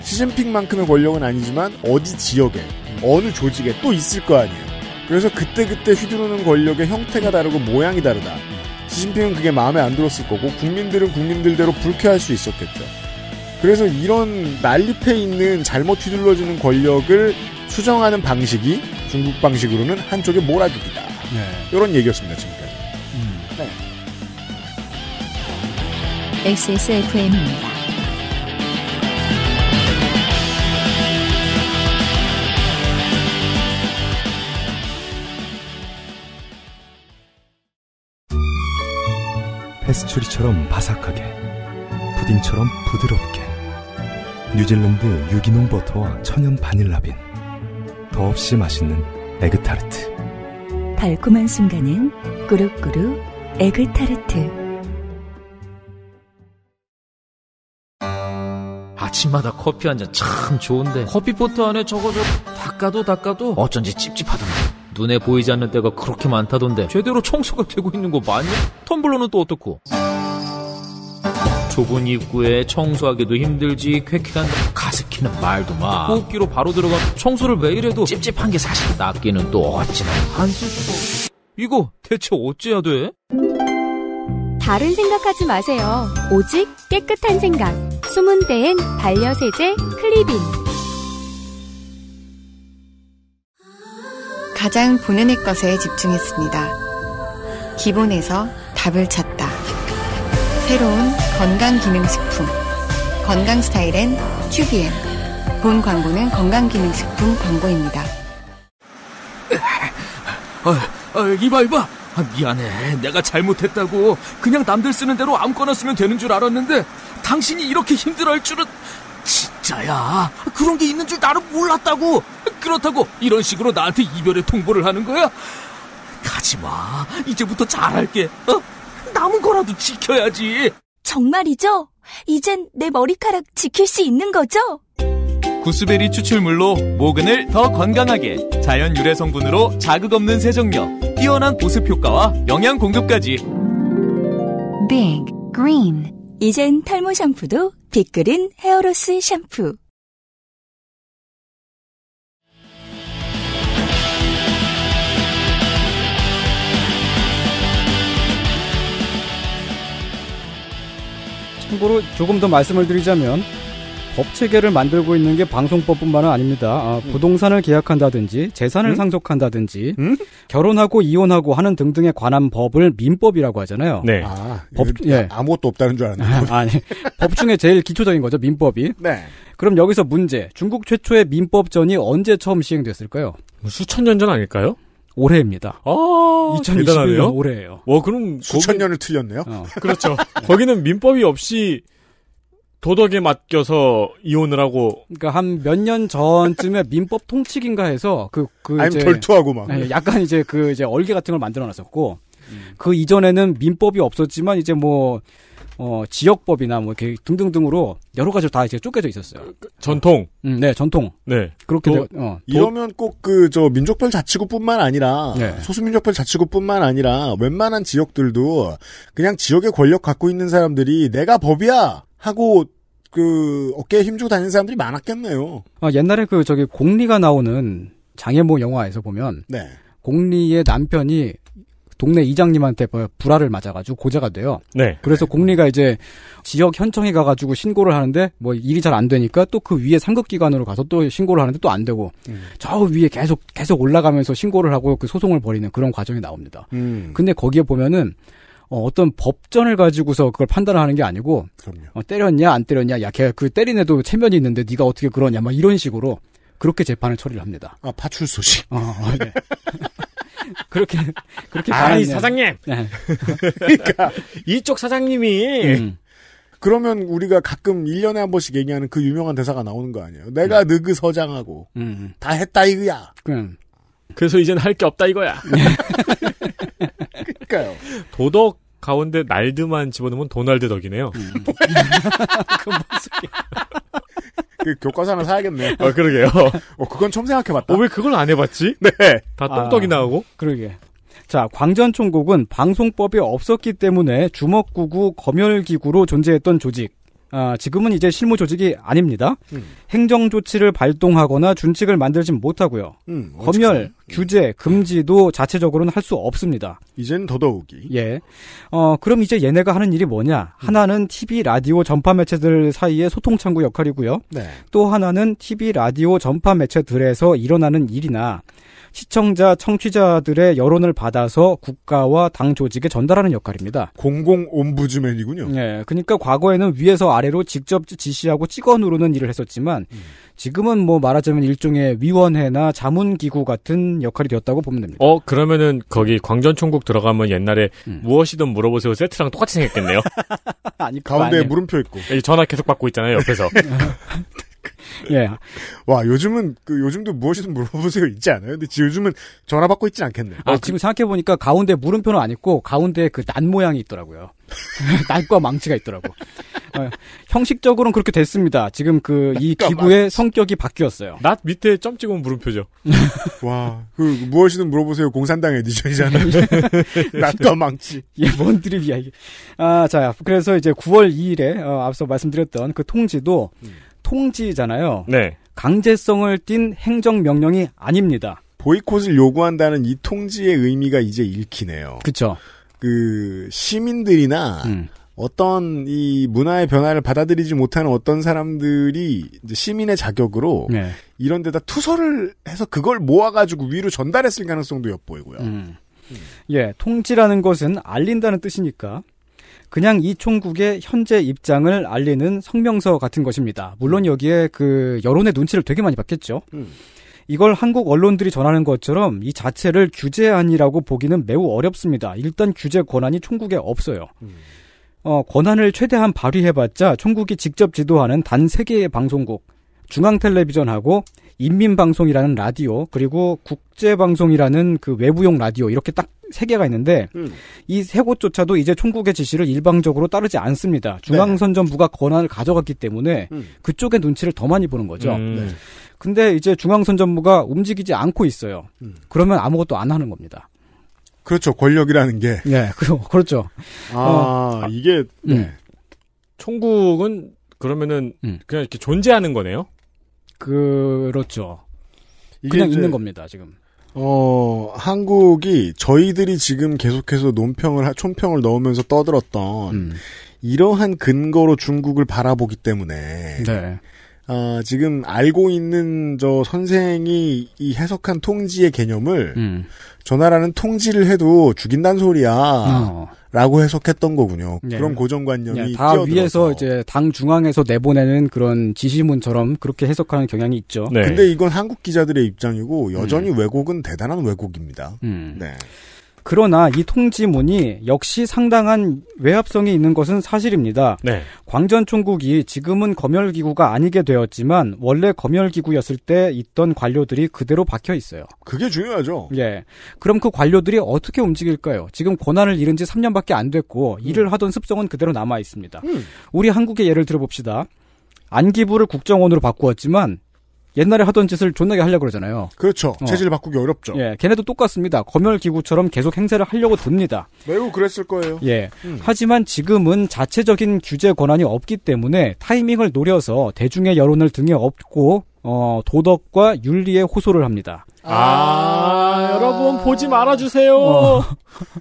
[SPEAKER 2] 시진핑만큼의 권력은 아니지만 어디 지역에 어느 조직에 또 있을 거 아니에요. 그래서 그때그때 휘두르는 권력의 형태가 다르고 모양이 다르다. 시진핑은 그게 마음에 안 들었을 거고 국민들은 국민들대로 불쾌할 수 있었겠죠. 그래서 이런 난립해 있는 잘못 휘둘러지는 권력을 수정하는 방식이 중국 방식으로는 한쪽의 몰아주기다. 네. 이런 얘기였습니다 지금까지. 음. 네. XSFM입니다. 패스츄리처럼 바삭하게
[SPEAKER 1] 부딩처럼 부드럽게 뉴질랜드 유기농 버터와 천연 바닐라빈 더없이 맛있는 에그타르트 달콤한 순간은 꾸룩꾸룩 에그타르트
[SPEAKER 3] 아침마다 커피 한잔 참 좋은데 커피포트 안에 저거 저 닦아도 닦아도 어쩐지 찝찝하던데 눈에 보이지 않는 때가 그렇게 많다던데 제대로 청소가 되고 있는 거 맞냐? 텀블러는 또 어떻고? 좁은 입구에 청소하기도 힘들지 쾌쾌한 가습기는 말도 마 호흡기로 바로 들어가 청소를 왜이래도 찝찝한 게 사실 낫기는 또 어찌나 한쓸 수도 이거 대체
[SPEAKER 1] 어찌해야 돼? 다른 생각하지 마세요 오직 깨끗한 생각 숨은 데엔 반려세제 클리빙 가장 보는 의 것에 집중했습니다. 기본에서 답을 찾다. 새로운 건강기능식품. 건강 스타일엔 튜비엔. 본 광고는 건강기능식품 광고입니다. 어, 어, 이봐, 이봐. 아,
[SPEAKER 3] 미안해. 내가 잘못했다고. 그냥 남들 쓰는 대로 아무거나 쓰면 되는 줄 알았는데, 당신이 이렇게 힘들어 할 줄은. 진짜야? 그런 게 있는 줄 나는 몰랐다고. 그렇다고 이런 식으로 나한테 이별의 통보를 하는 거야? 가지 마. 이제부터
[SPEAKER 1] 잘할게. 어? 남은 거라도 지켜야지. 정말이죠? 이젠 내 머리카락 지킬 수 있는 거죠? 구스베리 추출물로 모근을 더 건강하게 자연 유래 성분으로 자극 없는 세정력, 뛰어난 보습 효과와
[SPEAKER 2] 영양 공급까지.
[SPEAKER 1] Big Green 이젠 탈모 샴푸도 빅그린 헤어로스 샴푸. 참고로 조금 더 말씀을 드리자면 법 체계를 만들고 있는 게 방송법뿐만은 아닙니다. 아, 음. 부동산을 계약한다든지 재산을 음? 상속한다든지 음? 결혼하고 이혼하고 하는 등등에 관한 법을 민법이라고 하잖아요. 네. 아, 법 예. 아무것도 없다는 줄 알았는데. 아, 니법 중에 제일 기초적인 거죠, 민법이. 네. 그럼 여기서 문제. 중국 최초의 민법전이 언제 처음 시행됐을까요? 뭐 수천 년 전 아닐까요? 올해입니다. 아,
[SPEAKER 3] 2021년 대단하네요. 올해예요. 와, 그럼 수천 거기... 년을 틀렸네요. 어. 그렇죠. 거기는 민법이 없이
[SPEAKER 1] 도덕에 맡겨서 이혼을 하고. 그러니까 한 몇 년 전쯤에 민법 통치인가 해서 그, 그. 아니, 절투하고 막. 네, 약간 이제 그 이제 얼개 같은 걸 만들어 놨었고. 음. 그 이전에는 민법이 없었지만 이제 뭐, 어, 지역법이나 뭐 이렇게 등등등으로 여러 가지 로다 이제 쪼개져 있었어요. 그, 그,
[SPEAKER 2] 전통. 음, 네, 전통. 네. 그렇게 도, 되,
[SPEAKER 1] 어, 이러면
[SPEAKER 2] 꼭 그 저 민족별 자치구뿐만 아니라 네. 소수민족별 자치구뿐만 아니라 웬만한 지역들도 그냥 지역의 권력 갖고 있는 사람들이 내가 법이야 하고 그 어깨에 힘주고 다니는 사람들이 많았겠네요.
[SPEAKER 1] 아, 옛날에 그 저기 공리가 나오는 장애모 영화에서 보면 네. 공리의 남편이 동네 이장님한테 뭐 불화를 맞아가지고 고자가 돼요. 네. 그래서 공리가 이제 지역 현청에 가가지고 신고를 하는데 뭐 일이 잘 안 되니까 또 그 위에 상급기관으로 가서 또 신고를 하는데 또 안 되고 음. 저 위에 계속 계속 올라가면서 신고를 하고 그 소송을 벌이는 그런 과정이 나옵니다. 음. 근데 거기에 보면은 어, 떤 법전을 가지고서 그걸 판단하는 을게 아니고 어, 때렸냐 안 때렸냐 야걔그 때린 애도 체면이 있는데 네가 어떻게 그러냐 막 이런 식으로 그렇게 재판을 처리를 합니다. 아 파출소식. 어, 어, 네. 그렇게 그렇게 아이 사장님.
[SPEAKER 2] 네. 그러니까 이쪽 사장님이 음. 그러면 우리가 가끔 1년에 한 번씩 얘기하는 그 유명한 대사가 나오는 거 아니에요. 내가 음. 느그 서장하고 음, 음. 다 했다 이거야. 그럼.
[SPEAKER 3] 그래서 이제는할 게 없다 이거야. 네.
[SPEAKER 2] 그러니까요.
[SPEAKER 3] 도덕 가운데 날드만 집어넣으면 도날드 덕이네요. 음. 그 모습이.
[SPEAKER 2] 그 교과서 하나 사야겠네. 아, 어, 그러게요. 어, 그건 처음 생각해봤다. 어, 왜 그걸 안 해봤지? 네. 다 아, 똥떡이 아, 나오고. 그러게. 자, 광전총국은
[SPEAKER 1] 방송법이 없었기 때문에 주먹구구 검열기구로 존재했던 조직. 아, 지금은 이제 실무 조직이 아닙니다. 음. 행정 조치를 발동하거나 준칙을 만들지 못하고요.
[SPEAKER 2] 음, 검열,
[SPEAKER 1] 음. 규제, 금지도 자체적으로는 할 수 없습니다. 이젠 더더욱이. 예. 어, 그럼 이제 얘네가 하는 일이 뭐냐? 음. 하나는 TV, 라디오 전파 매체들 사이의 소통 창구 역할이고요. 네. 또 하나는 TV, 라디오 전파 매체들에서 일어나는 일이나 시청자, 청취자들의 여론을 받아서 국가와 당 조직에 전달하는 역할입니다. 공공 옴부즈맨이군요. 네, 그러니까 과거에는 위에서 아래로 직접 지시하고 찍어 누르는 일을 했었지만 음. 지금은 뭐 말하자면 일종의 위원회나 자문기구 같은 역할이 되었다고 보면 됩니다.
[SPEAKER 3] 어, 그러면은 거기 광전총국 들어가면 옛날에 음. 무엇이든 물어보세요 세트랑 똑같이 생겼겠네요.
[SPEAKER 2] 아니, 가운데 에 물음표
[SPEAKER 3] 있고. 예, 전화 계속 받고 있잖아요, 옆에서.
[SPEAKER 2] 예. 와, 요즘은, 그, 요즘도 무엇이든 물어보세요 있지 않아요? 근데 요즘은 전화 받고 있진 않겠네요. 아, 아 지금 그...
[SPEAKER 1] 생각해보니까 가운데 물음표는 안 있고, 가운데 그난 모양이 있더라고요. 난과 망치가 있더라고. 어, 형식적으로는 그렇게 됐습니다. 지금 그, 이 기구의 망치. 성격이 바뀌었어요. 낫 밑에 점 찍으면 물음표죠. 와,
[SPEAKER 2] 그, 무엇이든 물어보세요. 공산당 에디션이잖아요.
[SPEAKER 1] 예. 낫과 망치. 예, 뭔 드립이야, 이게. 아, 자, 그래서 이제 9월 2일에, 어, 앞서 말씀드렸던 그 통지도, 음. 통지잖아요. 네. 강제성을 띤 행정명령이
[SPEAKER 2] 아닙니다. 보이콧을 요구한다는 이 통지의 의미가 이제 읽히네요. 그쵸. 그, 시민들이나, 음. 어떤 이 문화의 변화를 받아들이지 못하는 어떤 사람들이 시민의 자격으로 네. 이런 데다 투서를 해서 그걸 모아가지고 위로 전달했을 가능성도 엿보이고요. 음. 음. 예, 통지라는
[SPEAKER 1] 것은 알린다는 뜻이니까 그냥 이 총국의 현재 입장을 알리는 성명서 같은 것입니다. 물론 음. 여기에 그 여론의 눈치를 되게 많이 봤겠죠. 음. 이걸 한국 언론들이 전하는 것처럼 이 자체를 규제안이라고 보기는 매우 어렵습니다. 일단 규제 권한이 총국에 없어요. 음. 어, 권한을 최대한 발휘해봤자 총국이 직접 지도하는 단 세개의 방송국, 중앙텔레비전하고 인민방송이라는 라디오 그리고 국제방송이라는 그 외부용 라디오 이렇게 딱 세 개가 있는데 음. 이세 곳조차도 이제 총국의 지시를 일방적으로 따르지 않습니다. 중앙선전부가 권한을 가져갔기 때문에 음. 그쪽의 눈치를 더 많이 보는 거죠. 음. 네. 근데 이제 중앙선전부가 움직이지 않고 있어요. 음. 그러면 아무것도 안 하는 겁니다. 그렇죠. 권력이라는 게. 네, 그, 그렇죠. 아, 어, 이게, 음. 네. 총국은
[SPEAKER 3] 그러면은 음. 그냥 이렇게 존재하는 거네요? 그렇죠.
[SPEAKER 2] 그냥 있는
[SPEAKER 1] 겁니다, 지금.
[SPEAKER 2] 어, 한국이 저희들이 지금 계속해서 논평을, 촌평을 넣으면서 떠들었던 음. 이러한 근거로 중국을 바라보기 때문에. 네. 아, 지금 알고 있는 저 선생이 이 해석한 통지의 개념을 음. 저 나라는 통지를 해도 죽인단 소리야. 어. 라고 해석했던 거군요. 네. 그런 고정관념이 네, 다 끼어들어서.
[SPEAKER 1] 위에서 이제 당 중앙에서 내보내는 그런 지시문처럼 그렇게 해석하는 경향이 있죠. 네. 근데
[SPEAKER 2] 이건 한국 기자들의 입장이고 여전히 음. 왜곡은 대단한 왜곡입니다. 음. 네. 그러나 이 통지문이
[SPEAKER 1] 역시 상당한 외압성이 있는 것은 사실입니다. 네. 광전총국이 지금은 검열기구가 아니게 되었지만 원래 검열기구였을 때 있던 관료들이 그대로 박혀 있어요. 그게 중요하죠. 예. 그럼 그 관료들이 어떻게 움직일까요? 지금 권한을 잃은 지 3년밖에 안 됐고 음. 일을 하던 습성은 그대로 남아 있습니다. 음. 우리 한국의 예를 들어봅시다. 안기부를 국정원으로 바꾸었지만 옛날에 하던 짓을 존나게 하려고 그러잖아요. 그렇죠. 어. 체질 바꾸기 어렵죠. 예, 걔네도 똑같습니다. 검열기구처럼 계속 행세를 하려고 듭니다.
[SPEAKER 2] 매우 그랬을 거예요. 예. 음.
[SPEAKER 1] 하지만 지금은 자체적인 규제 권한이 없기 때문에 타이밍을 노려서 대중의 여론을 등에 업고, 어, 도덕과 윤리에 호소를 합니다.
[SPEAKER 3] 아, 아, 여러분 보지 말아주세요. 어.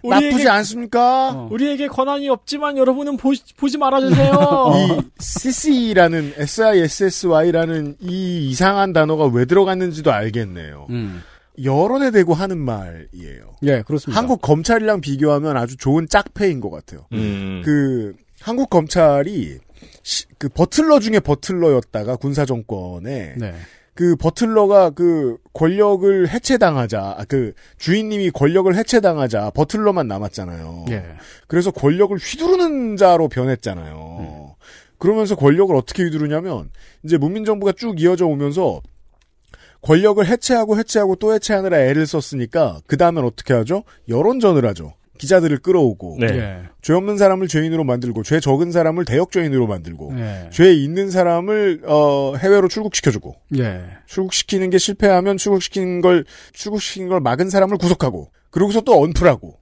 [SPEAKER 3] 나쁘지 않습니까? 어. 우리에게 권한이 없지만 여러분은 보, 보지 말아주세요. 이
[SPEAKER 2] CC라는 SISSY라는 이 이상한 단어가 왜 들어갔는지도 알겠네요. 음. 여론에 대고 하는 말이에요. 예, 그렇습니다. 한국 검찰이랑 비교하면 아주 좋은 짝패인 것 같아요. 음. 그 한국 검찰이 시, 그 버틀러 중에 버틀러였다가 군사 정권에 네. 그 버틀러가 그 권력을 해체당하자 아, 그 주인님이 권력을 해체당하자 버틀러만 남았잖아요. 예. 그래서 권력을 휘두르는 자로 변했잖아요. 음. 그러면서 권력을 어떻게 휘두르냐면 이제 문민 정부가 쭉 이어져 오면서 권력을 해체하고 해체하고 또 해체하느라 애를 썼으니까 그 다음엔 어떻게 하죠? 여론전을 하죠. 기자들을 끌어오고 네. 예. 죄 없는 사람을 죄인으로 만들고 죄 적은 사람을 대역죄인으로 만들고 네. 죄 있는 사람을 어, 해외로 출국시켜주고 네. 출국시키는 게 실패하면 출국시킨 걸 출국시킨 걸 막은 사람을 구속하고 그러고서 또 언플하고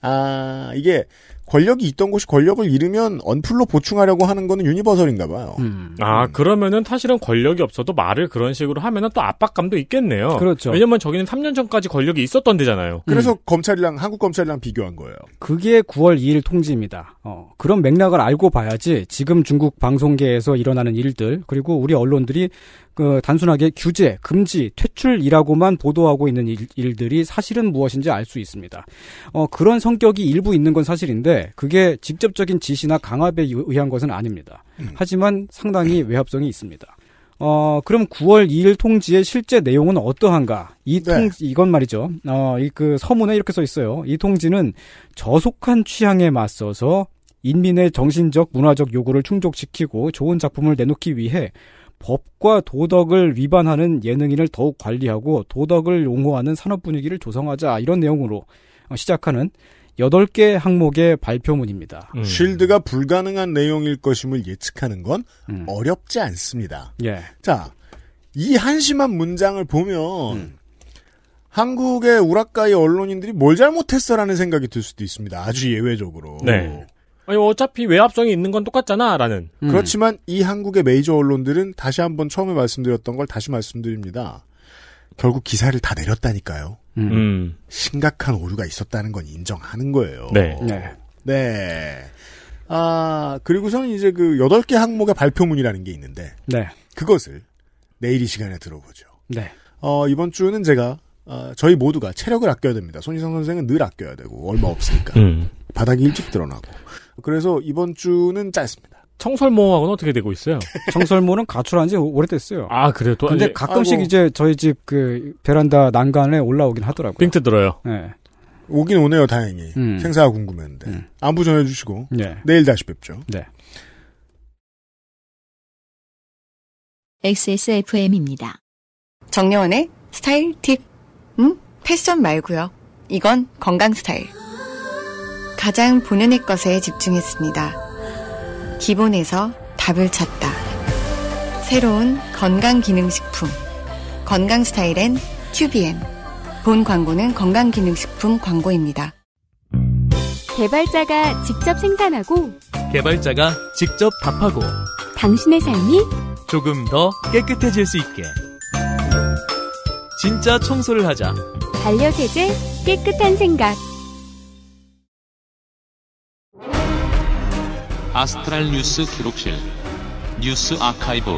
[SPEAKER 2] 아 이게 권력이 있던 곳이 권력을 잃으면 언플로 보충하려고 하는 거는 유니버설인가 봐요. 음.
[SPEAKER 3] 아, 음. 그러면은 사실은 권력이 없어도 말을 그런 식으로 하면은 또 압박감도 있겠네요. 그렇죠. 왜냐면 저기는 3년 전까지 권력이 있었던 데잖아요. 음. 그래서
[SPEAKER 2] 음. 검찰이랑, 한국 검찰이랑 비교한 거예요.
[SPEAKER 1] 그게 9월 2일 통지입니다. 어, 그런 맥락을 알고 봐야지 지금 중국 방송계에서 일어나는 일들, 그리고 우리 언론들이 그 단순하게 규제, 금지, 퇴출이라고만 보도하고 있는 일, 들이 사실은 무엇인지 알 수 있습니다. 어, 그런 성격이 일부 있는 건 사실인데 그게 직접적인 지시나 강압에 의한 것은 아닙니다. 음. 하지만 상당히 외합성이 있습니다. 어, 그럼 9월 2일 통지의 실제 내용은 어떠한가? 이 네. 통지, 이건 말이죠. 어, 이그 서문에 이렇게 써 있어요. 이 통지는 저속한 취향에 맞서서 인민의 정신적, 문화적 요구를 충족시키고 좋은 작품을 내놓기 위해 법과 도덕을 위반하는 예능인을 더욱 관리하고 도덕을 옹호하는 산업 분위기를 조성하자 이런 내용으로 시작하는 8개
[SPEAKER 2] 항목의 발표문입니다. 음. 쉴드가 불가능한 내용일 것임을 예측하는 건 음. 어렵지 않습니다. 예. 자, 이 한심한 문장을 보면 음. 한국의 우락가의 언론인들이 뭘 잘못했어라는 생각이 들 수도 있습니다. 아주 예외적으로. 네.
[SPEAKER 3] 아니 어차피 외압성이 있는 건 똑같잖아 라는
[SPEAKER 2] 음. 그렇지만 이 한국의 메이저 언론들은 다시 한번 처음에 말씀드렸던 걸 다시 말씀드립니다 결국 기사를 다 내렸다니까요 음. 음. 심각한 오류가 있었다는 건 인정하는 거예요 네. 네. 네. 아 그리고선 이제 그8개 항목의 발표문이라는 게 있는데 네. 그것을 내일 이 시간에 들어보죠 네. 어, 이번 주는 제가 어, 저희 모두가 체력을 아껴야 됩니다. 손희성 선생은 늘 아껴야 되고 얼마 없으니까 음. 바닥이 일찍 드러나고 그래서 이번 주는 짧습니다. 청설모하고는 어떻게 되고
[SPEAKER 3] 있어요?
[SPEAKER 1] 청설모는 가출한 지 오래됐어요. 아, 그래요? 또, 근데 아니, 가끔씩 아이고. 이제 저희 집 그
[SPEAKER 2] 베란다 난간에 올라오긴 하더라고요. 빙트
[SPEAKER 1] 들어요. 네.
[SPEAKER 2] 오긴 오네요, 다행히. 음. 생사가 궁금했는데. 음. 안부 전해주시고. 네. 내일 다시 뵙죠. 네. XSFM입니다. 정려원의 스타일
[SPEAKER 1] 팁. 음? 패션 말고요. 이건 건강 스타일. 가장 보는 의 것에 집중했습니다. 기본에서 답을 찾다. 새로운 건강기능식품. 건강 스타일엔 큐비엔. 본 광고는 건강기능식품 광고입니다. 개발자가 직접 생산하고 개발자가 직접 답하고 당신의 삶이
[SPEAKER 3] 조금 더 깨끗해질 수 있게 진짜 청소를 하자
[SPEAKER 1] 반려세제 깨끗한 생각
[SPEAKER 3] 아스트랄 뉴스 기록실 뉴스 아카이브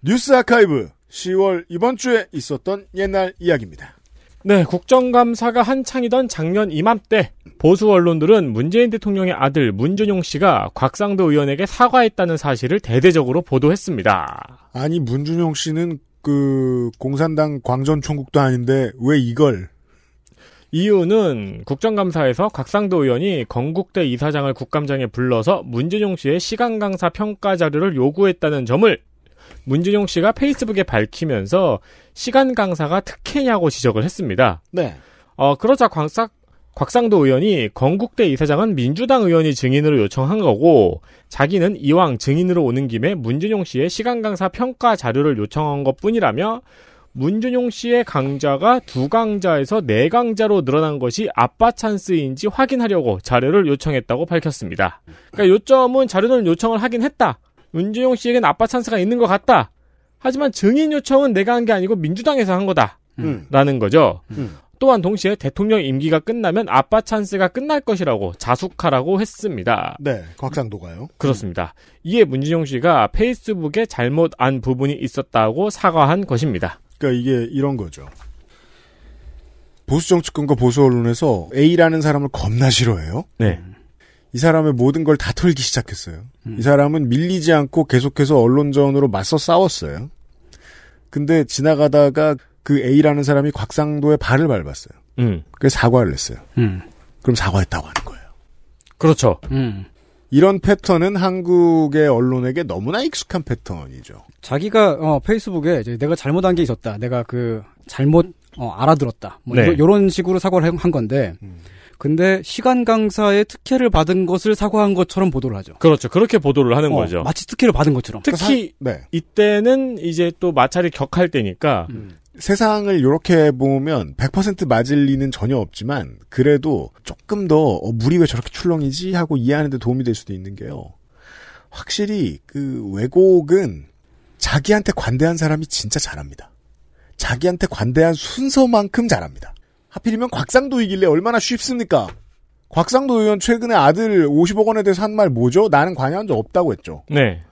[SPEAKER 2] 뉴스 아카이브 10월 이번 주에 있었던 옛날 이야기입니다. 네, 국정감사가 한창이던 작년 이맘때 보수 언론들은
[SPEAKER 3] 문재인 대통령의 아들 문준용 씨가 곽상도 의원에게 사과했다는 사실을 대대적으로 보도했습니다.
[SPEAKER 2] 아니 문준용 씨는 그 공산당 광전총국도 아닌데 왜 이걸
[SPEAKER 3] 이유는 국정감사에서 곽상도 의원이 건국대 이사장을 국감장에 불러서 문진용 씨의 시간 강사 평가 자료를 요구했다는 점을 문진용 씨가 페이스북에 밝히면서 시간 강사가 특혜냐고 지적을 했습니다. 네. 어, 그러자 광싹 곽상도 의원이 건국대 이사장은 민주당 의원이 증인으로 요청한 거고 자기는 이왕 증인으로 오는 김에 문준용 씨의 시간 강사 평가 자료를 요청한 것뿐이라며 문준용 씨의 강자가 두 강자에서 네 강자로 늘어난 것이 아빠 찬스인지 확인하려고 자료를 요청했다고 밝혔습니다. 그러니까 요점은 자료를 요청을 하긴 했다. 문준용 씨에겐 아빠 찬스가 있는 것 같다. 하지만 증인 요청은 내가 한 게 아니고 민주당에서 한 거다. 음. 음. 라는 거죠. 음. 또한 동시에 대통령 임기가 끝나면 아빠 찬스가 끝날 것이라고 자숙하라고 했습니다. 네,
[SPEAKER 2] 곽상도가요.
[SPEAKER 3] 그렇습니다. 이에 문진용 씨가 페이스북에 잘못 안 부분이 있었다고 사과한 것입니다.
[SPEAKER 2] 그러니까 이게 이런 거죠. 보수 정치권과 보수 언론에서 A라는 사람을 겁나 싫어해요. 네. 이 사람의 모든 걸 다 털기 시작했어요. 음. 이 사람은 밀리지 않고 계속해서 언론전으로 맞서 싸웠어요. 근데 지나가다가 그 A라는 사람이 곽상도의 발을 밟았어요. 음. 그래서 사과를 했어요. 음. 그럼 사과했다고 하는 거예요. 그렇죠. 음. 이런 패턴은 한국의 언론에게 너무나 익숙한 패턴이죠.
[SPEAKER 1] 자기가 어, 페이스북에 내가 잘못한 게 있었다. 내가 그 잘못 어, 알아들었다. 뭐 네. 이런 식으로 사과를 한 건데. 음. 근데 시간 강사의 특혜를 받은 것을 사과한 것처럼 보도를 하죠.
[SPEAKER 3] 그렇죠. 그렇게 보도를 하는 어, 거죠. 마치
[SPEAKER 2] 특혜를 받은 것처럼. 특히
[SPEAKER 3] 네. 이때는 이제 또 마찰이 격할 때니까 음.
[SPEAKER 2] 세상을 이렇게 보면 100% 맞을 리는 전혀 없지만 그래도 조금 더 어, 물이 왜 저렇게 출렁이지 하고 이해하는 데 도움이 될 수도 있는 게요. 확실히 그 왜곡은 자기한테 관대한 사람이 진짜 잘합니다. 자기한테 관대한 순서만큼 잘합니다. 하필이면 곽상도이길래 얼마나 쉽습니까? 곽상도 의원 최근에 아들 50억 원에 대해서 한 말 뭐죠? 나는 관여한 적 없다고 했죠. 네.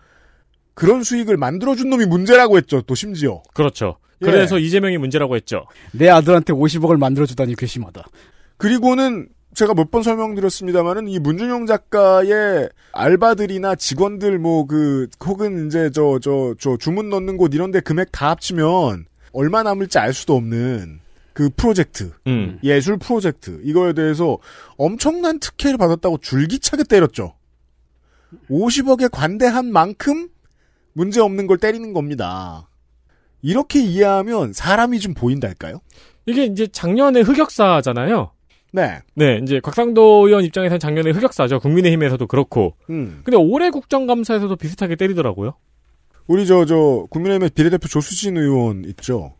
[SPEAKER 2] 그런 수익을 만들어준 놈이 문제라고 했죠. 또 심지어. 그렇죠. 예. 그래서
[SPEAKER 3] 예. 이재명이 문제라고 했죠.
[SPEAKER 2] 내 아들한테 50억을 만들어주다니 괘씸하다. 그리고는 제가 몇 번 설명드렸습니다만은 이 문준용 작가의 알바들이나 직원들 뭐 그 혹은 이제 저 저 저 주문 넣는 곳 이런데 금액 다 합치면 얼마 남을지 알 수도 없는 그 프로젝트 음. 예술 프로젝트 이거에 대해서 엄청난 특혜를 받았다고 줄기차게 때렸죠. 50억에 관대한 만큼 문제 없는 걸 때리는 겁니다. 이렇게 이해하면 사람이 좀 보인달까요? 이게 이제 작년에 흑역사잖아요. 네. 네, 이제 곽상도 의원 입장에서는
[SPEAKER 3] 작년에 흑역사죠. 국민의힘에서도 그렇고. 음. 근데 올해 국정감사에서도 비슷하게 때리더라고요.
[SPEAKER 2] 우리 저, 저, 국민의힘의 비례대표 조수진 의원 있죠.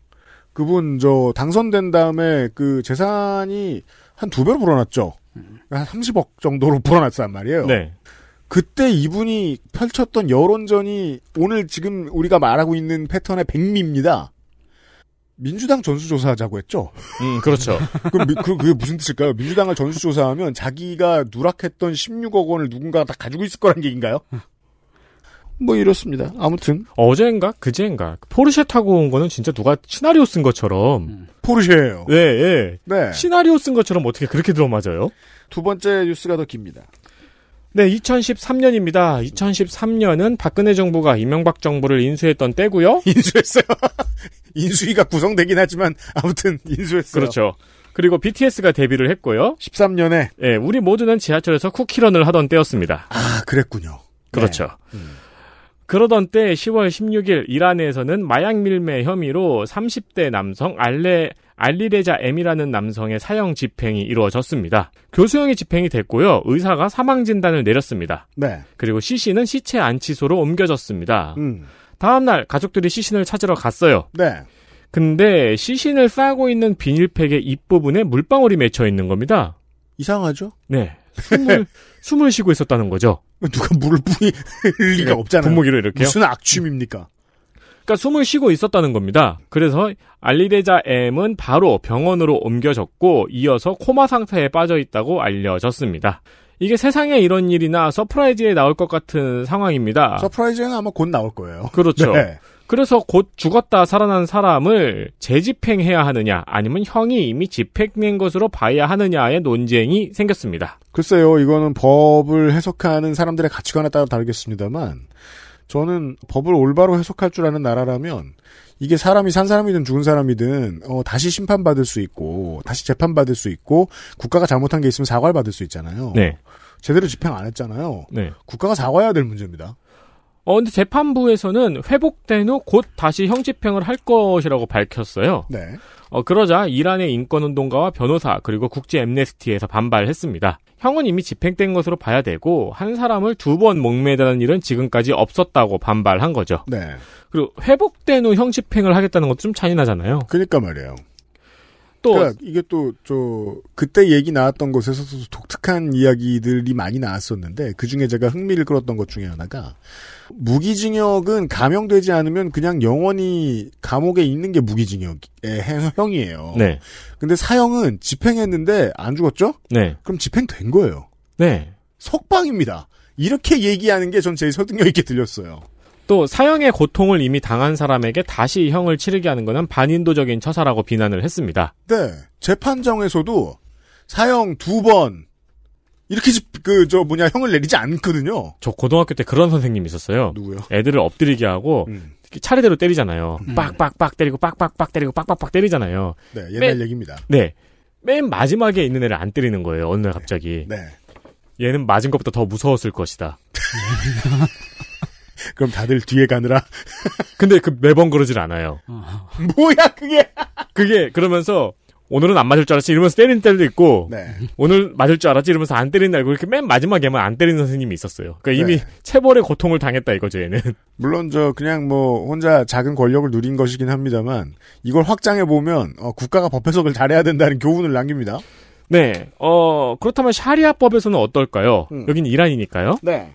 [SPEAKER 2] 그분 저, 당선된 다음에 그 재산이 한 두 배로 불어났죠. 한 30억 정도로 불어났단 말이에요. 네. 그때 이분이 펼쳤던 여론전이 오늘 지금 우리가 말하고 있는 패턴의 백미입니다. 민주당 전수조사하자고 했죠. 음, 그렇죠. 그럼, 그럼 그게 무슨 뜻일까요? 민주당을 전수조사하면 자기가 누락했던 16억 원을 누군가가 다 가지고 있을 거란 얘기인가요? 뭐 이렇습니다.
[SPEAKER 3] 아무튼 어제인가 그제인가 포르쉐 타고 온 거는 진짜 누가 시나리오 쓴 것처럼 음. 포르쉐예요. 네, 예. 네. 시나리오 쓴 것처럼 어떻게 그렇게 들어맞아요? 두 번째 뉴스가 더 깁니다. 네, 2013년입니다. 2013년은 박근혜 정부가 이명박 정부를 인수했던 때고요. 인수했어요. 인수위가 구성되긴 하지만 아무튼 인수했어요. 그렇죠. 그리고 BTS가 데뷔를 했고요. 13년에 예, 우리 모두는 지하철에서 쿠키런을 하던 때였습니다. 아, 그랬군요. 그렇죠. 네. 음. 그러던 때 10월 16일 이란에서는 마약 밀매 혐의로 30대 남성 알레 알리레자 M이라는 남성의 사형 집행이 이루어졌습니다. 교수형이 집행이 됐고요. 의사가 사망 진단을 내렸습니다. 네. 그리고 시신은 시체 안치소로 옮겨졌습니다. 음. 다음 날 가족들이 시신을 찾으러 갔어요. 네. 근데 시신을 싸고 있는 비닐팩의 입부분에 물방울이 맺혀 있는 겁니다. 이상하죠? 네. 숨을, 숨을 쉬고 있었다는 거죠. 누가 물을 뿌릴 리가 네, 없잖아요. 분무기로 이렇게 무슨 악취입니까? 그러니까 숨을 쉬고 있었다는 겁니다. 그래서 알리데자 M은 바로 병원으로 옮겨졌고 이어서 코마 상태에 빠져 있다고 알려졌습니다. 이게 세상에 이런 일이나 서프라이즈에 나올 것 같은 상황입니다.
[SPEAKER 2] 서프라이즈는 아마 곧 나올 거예요.
[SPEAKER 3] 그렇죠. 네. 그래서 곧 죽었다 살아난 사람을 재집행해야 하느냐 아니면 형이 이미 집행된 것으로 봐야 하느냐의 논쟁이 생겼습니다.
[SPEAKER 2] 글쎄요, 이거는 법을 해석하는 사람들의 가치관에 따라 다르겠습니다만 저는 법을 올바로 해석할 줄 아는 나라라면 이게 사람이 산 사람이든 죽은 사람이든 어, 다시 심판받을 수 있고 다시 재판받을 수 있고 국가가 잘못한 게 있으면 사과를 받을 수 있잖아요. 네. 제대로 집행 안 했잖아요. 네. 국가가 사과해야 될 문제입니다. 어, 근데 재판부에서는
[SPEAKER 3] 회복된 후 곧 다시 형집행을 할 것이라고 밝혔어요. 네. 어, 그러자 이란의 인권운동가와 변호사 그리고 국제 엠네스티에서 반발했습니다. 형은 이미 집행된 것으로 봐야 되고 한 사람을 두 번 목매다는 일은 지금까지 없었다고 반발한 거죠.
[SPEAKER 2] 네. 그리고
[SPEAKER 3] 회복된 후 형집행을 하겠다는 것도 좀 잔인하잖아요. 그러니까 말이에요. 또 그러니까
[SPEAKER 2] 이게 또 저 그때 얘기 나왔던 것에서도 독특한 이야기들이 많이 나왔었는데 그 중에 제가 흥미를 끌었던 것 중에 하나가 무기징역은 감형되지 않으면 그냥 영원히 감옥에 있는 게 무기징역의 형이에요. 네. 근데 사형은 집행했는데 안 죽었죠? 네. 그럼 집행된 거예요. 네. 석방입니다. 이렇게 얘기하는 게 전 제일 서등려 있게 들렸어요. 또 사형의
[SPEAKER 3] 고통을 이미 당한 사람에게 다시 형을 치르게 하는 것은 반인도적인 처사라고 비난을 했습니다.
[SPEAKER 2] 네. 재판정에서도 사형 두 번 이렇게 그 저 뭐냐 형을 내리지 않거든요.
[SPEAKER 3] 저 고등학교 때 그런 선생님이 있었어요. 누구요? 애들을 엎드리게 하고 음. 차례대로 때리잖아요. 음. 빡빡빡 때리고 빡빡빡 때리고 빡빡빡 때리잖아요.
[SPEAKER 2] 네, 옛날 맨, 얘기입니다.
[SPEAKER 3] 네. 맨 마지막에 있는 애를 안 때리는 거예요. 어느 날 네. 갑자기. 네. 네. 얘는 맞은 것보다 더 무서웠을 것이다. 그럼 다들 뒤에 가느라. 근데 그 매번 그러질 않아요. 어.
[SPEAKER 2] 뭐야 그게?
[SPEAKER 3] 그게 그러면서 오늘은 안 맞을 줄 알았지 이러면서 때리는 때도 있고 네. 오늘 맞을 줄 알았지 이러면서 안 때리는 날고 이렇게 맨 마지막에만 안 때리는 선생님이 있었어요. 그러니까 이미 네. 체벌의 고통을 당했다 이거죠 얘는.
[SPEAKER 2] 물론 저 그냥 뭐 혼자 작은 권력을 누린 것이긴 합니다만 이걸 확장해 보면 어, 국가가 법 해석을 잘해야 된다는 교훈을 남깁니다.
[SPEAKER 3] 네, 어 그렇다면 샤리아법에서는 어떨까요? 음. 여긴 이란이니까요. 네.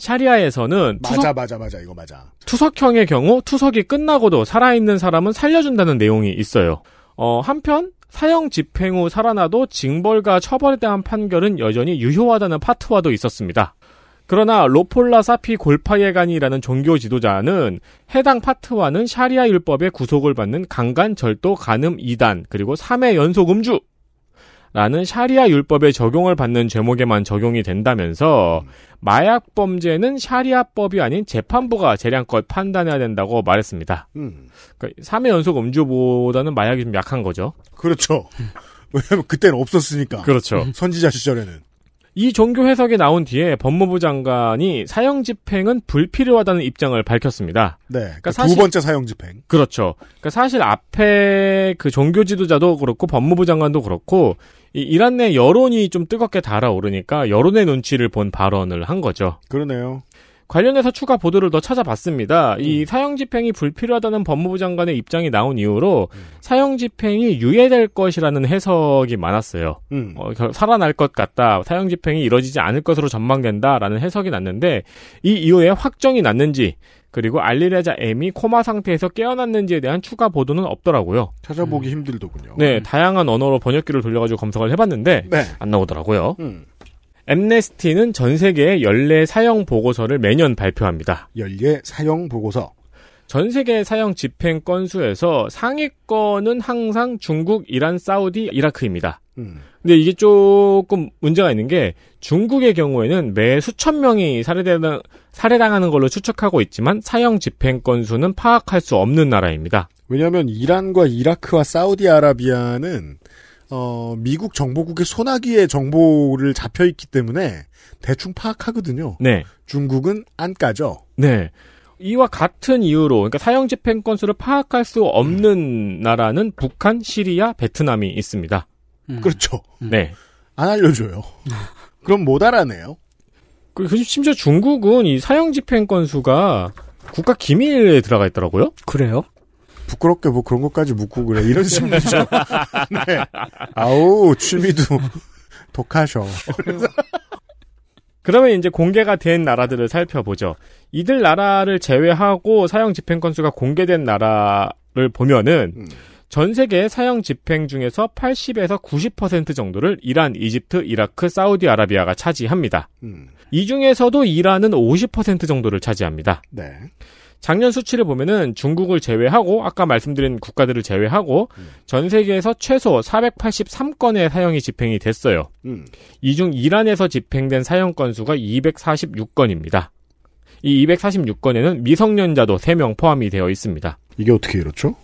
[SPEAKER 3] 샤리아에서는 맞아 투석,
[SPEAKER 2] 맞아 맞아 이거 맞아.
[SPEAKER 3] 투석형의 경우 투석이 끝나고도 살아있는 사람은 살려준다는 내용이 있어요. 어, 한편 사형 집행 후 살아나도 징벌과 처벌에 대한 판결은 여전히 유효하다는 파트와도 있었습니다. 그러나 로폴라 사피 골파예간이라는 종교 지도자는 해당 파트와는 샤리아 율법의 구속을 받는 강간, 절도, 간음, 이단, 그리고 3회 연속 음주, 라는 샤리아 율법의 적용을 받는 죄목에만 적용이 된다면서 마약 범죄는 샤리아법이 아닌 재판부가 재량껏 판단해야 된다고 말했습니다. 음. 그러니까 3회 연속 음주보다는 마약이 좀 약한 거죠.
[SPEAKER 2] 그렇죠. 왜냐면 그때는 없었으니까. 그렇죠. 음. 선지자 시절에는. 이
[SPEAKER 3] 종교 해석이 나온 뒤에 법무부 장관이 사형 집행은 불필요하다는 입장을 밝혔습니다.
[SPEAKER 2] 네. 그러니까, 그러니까 사실, 두 번째 사형
[SPEAKER 3] 집행. 그렇죠. 그러니까 사실 앞에 그 종교 지도자도 그렇고 법무부 장관도 그렇고 이란 내 여론이 좀 뜨겁게 달아오르니까 여론의 눈치를 본 발언을 한 거죠. 그러네요. 관련해서 추가 보도를 더 찾아봤습니다. 음. 이 사형 집행이 불필요하다는 법무부 장관의 입장이 나온 이후로 음. 사형 집행이 유예될 것이라는 해석이 많았어요. 음. 어, 살아날 것 같다. 사형 집행이 이뤄지지 않을 것으로 전망된다라는 해석이 났는데 이 이후에 확정이 났는지 그리고 알리레자 M이 코마 상태에서 깨어났는지에 대한 추가 보도는 없더라고요.
[SPEAKER 2] 찾아보기 음. 힘들더군요.
[SPEAKER 3] 네, 다양한 언어로 번역기를 돌려가지고 검색을 해봤는데 네. 안 나오더라고요. 음. 엠네스티는 전 세계의 연례 사형 보고서를 매년 발표합니다.
[SPEAKER 2] 연례 사형
[SPEAKER 3] 보고서. 전 세계 사형 집행 건수에서 상위권은 항상 중국, 이란, 사우디, 이라크입니다. 근데 이게 조금 문제가 있는 게 중국의 경우에는 매 수천 명이 살해당, 살해당하는 걸로 추측하고 있지만 사형 집행 건수는 파악할 수 없는 나라입니다.
[SPEAKER 2] 왜냐하면 이란과 이라크와 사우디아라비아는 어, 미국 정보국의 소나기의 정보를 잡혀 있기 때문에 대충 파악하거든요. 네. 중국은 안 까죠. 네. 이와
[SPEAKER 3] 같은 이유로 그러니까 사형 집행 건수를 파악할 수 없는 음. 나라는 북한, 시리아, 베트남이 있습니다. 음. 그렇죠. 네.
[SPEAKER 2] 안 알려줘요.
[SPEAKER 3] 그럼 못 알아내요. 그리 그 심지어 중국은 이 사형 집행 건수가 국가
[SPEAKER 2] 기밀에 들어가 있더라고요. 그래요? 부끄럽게 뭐 그런 것까지 묻고 그래. 이런 식이죠. 네. 아우, 취미도 독하셔.
[SPEAKER 3] 그러면 이제 공개가 된 나라들을 살펴보죠. 이들 나라를 제외하고 사형 집행 건수가 공개된 나라를 보면은 음. 전 세계 사형 집행 중에서 80에서 90% 정도를 이란, 이집트, 이라크, 사우디아라비아가 차지합니다. 음. 이 중에서도 이란은 50% 정도를 차지합니다. 네. 작년 수치를 보면은 중국을 제외하고 아까 말씀드린 국가들을 제외하고 음. 전 세계에서 최소 483건의 사형이 집행이 됐어요. 음. 이중 이란에서 집행된 사형 건수가 246건입니다. 이 246건에는 미성년자도 3명 포함이 되어 있습니다. 이게 어떻게 이렇죠?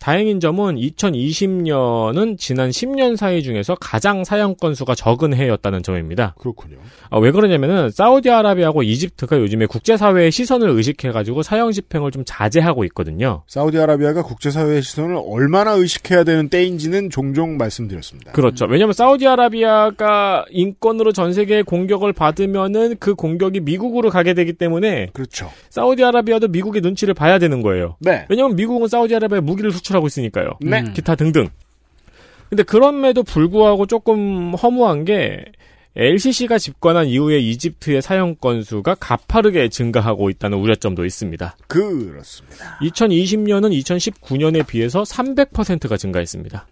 [SPEAKER 3] 다행인 점은 2020년은 지난 10년 사이 중에서 가장 사형 건수가 적은 해였다는 점입니다. 그렇군요. 아, 왜 그러냐면은 사우디아라비아하고 이집트가 요즘에 국제사회의 시선을 의식해가지고 사형 집행을 좀 자제하고 있거든요.
[SPEAKER 2] 사우디아라비아가 국제사회의 시선을 얼마나 의식해야 되는 때인지는 종종 말씀드렸습니다.
[SPEAKER 3] 그렇죠. 음. 왜냐하면 사우디아라비아가 인권으로 전세계에 공격을 받으면은 그 공격이 미국으로 가게 되기 때문에 그렇죠. 사우디아라비아도 미국의 눈치를 봐야 되는 거예요. 네. 왜냐하면 미국은 사우디아라비아 무기를 수출 수출하고 있으니까요. 네. 음. 기타 등등. 근데 그럼에도 불구하고 조금 허무한 게 LCC가 집권한 이후에 이집트의 사형 건수가 가파르게 증가하고 있다는 우려점도 있습니다. 그렇습니다. 2020년은 2019년에 비해서 300%가 증가했습니다.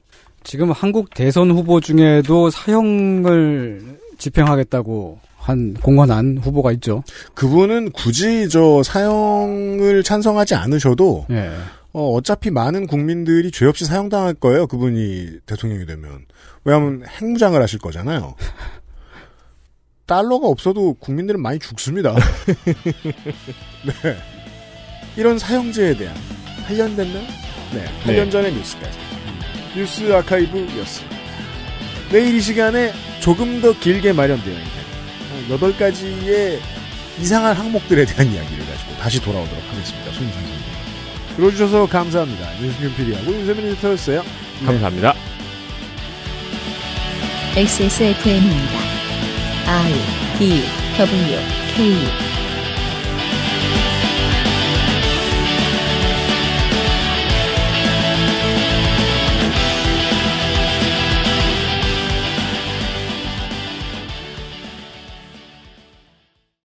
[SPEAKER 1] 지금 한국 대선 후보 중에도 사형을 집행하겠다고
[SPEAKER 2] 한 공언한 후보가 있죠. 그분은 굳이 저 사형을 찬성하지 않으셔도 예. 어, 어차피 많은 국민들이 죄 없이 사용당할 거예요. 그분이 대통령이 되면. 왜냐하면 핵무장을 하실 거잖아요. 달러가 없어도 국민들은 많이 죽습니다. 네. 이런 사용제에 대한 8년 됐나? 네. 8년 전의 뉴스까지. 음. 뉴스 아카이브였습니다. 내일 이 시간에 조금 더 길게 마련되어 있는 8가지의 이상한 항목들에 대한 이야기를 가지고 다시 돌아오도록 하겠습니다. 손님 들어주셔서 감사합니다. 윤승균 PD하고 윤세민 에터였어요 네. 감사합니다. XSFM입니다. I D W K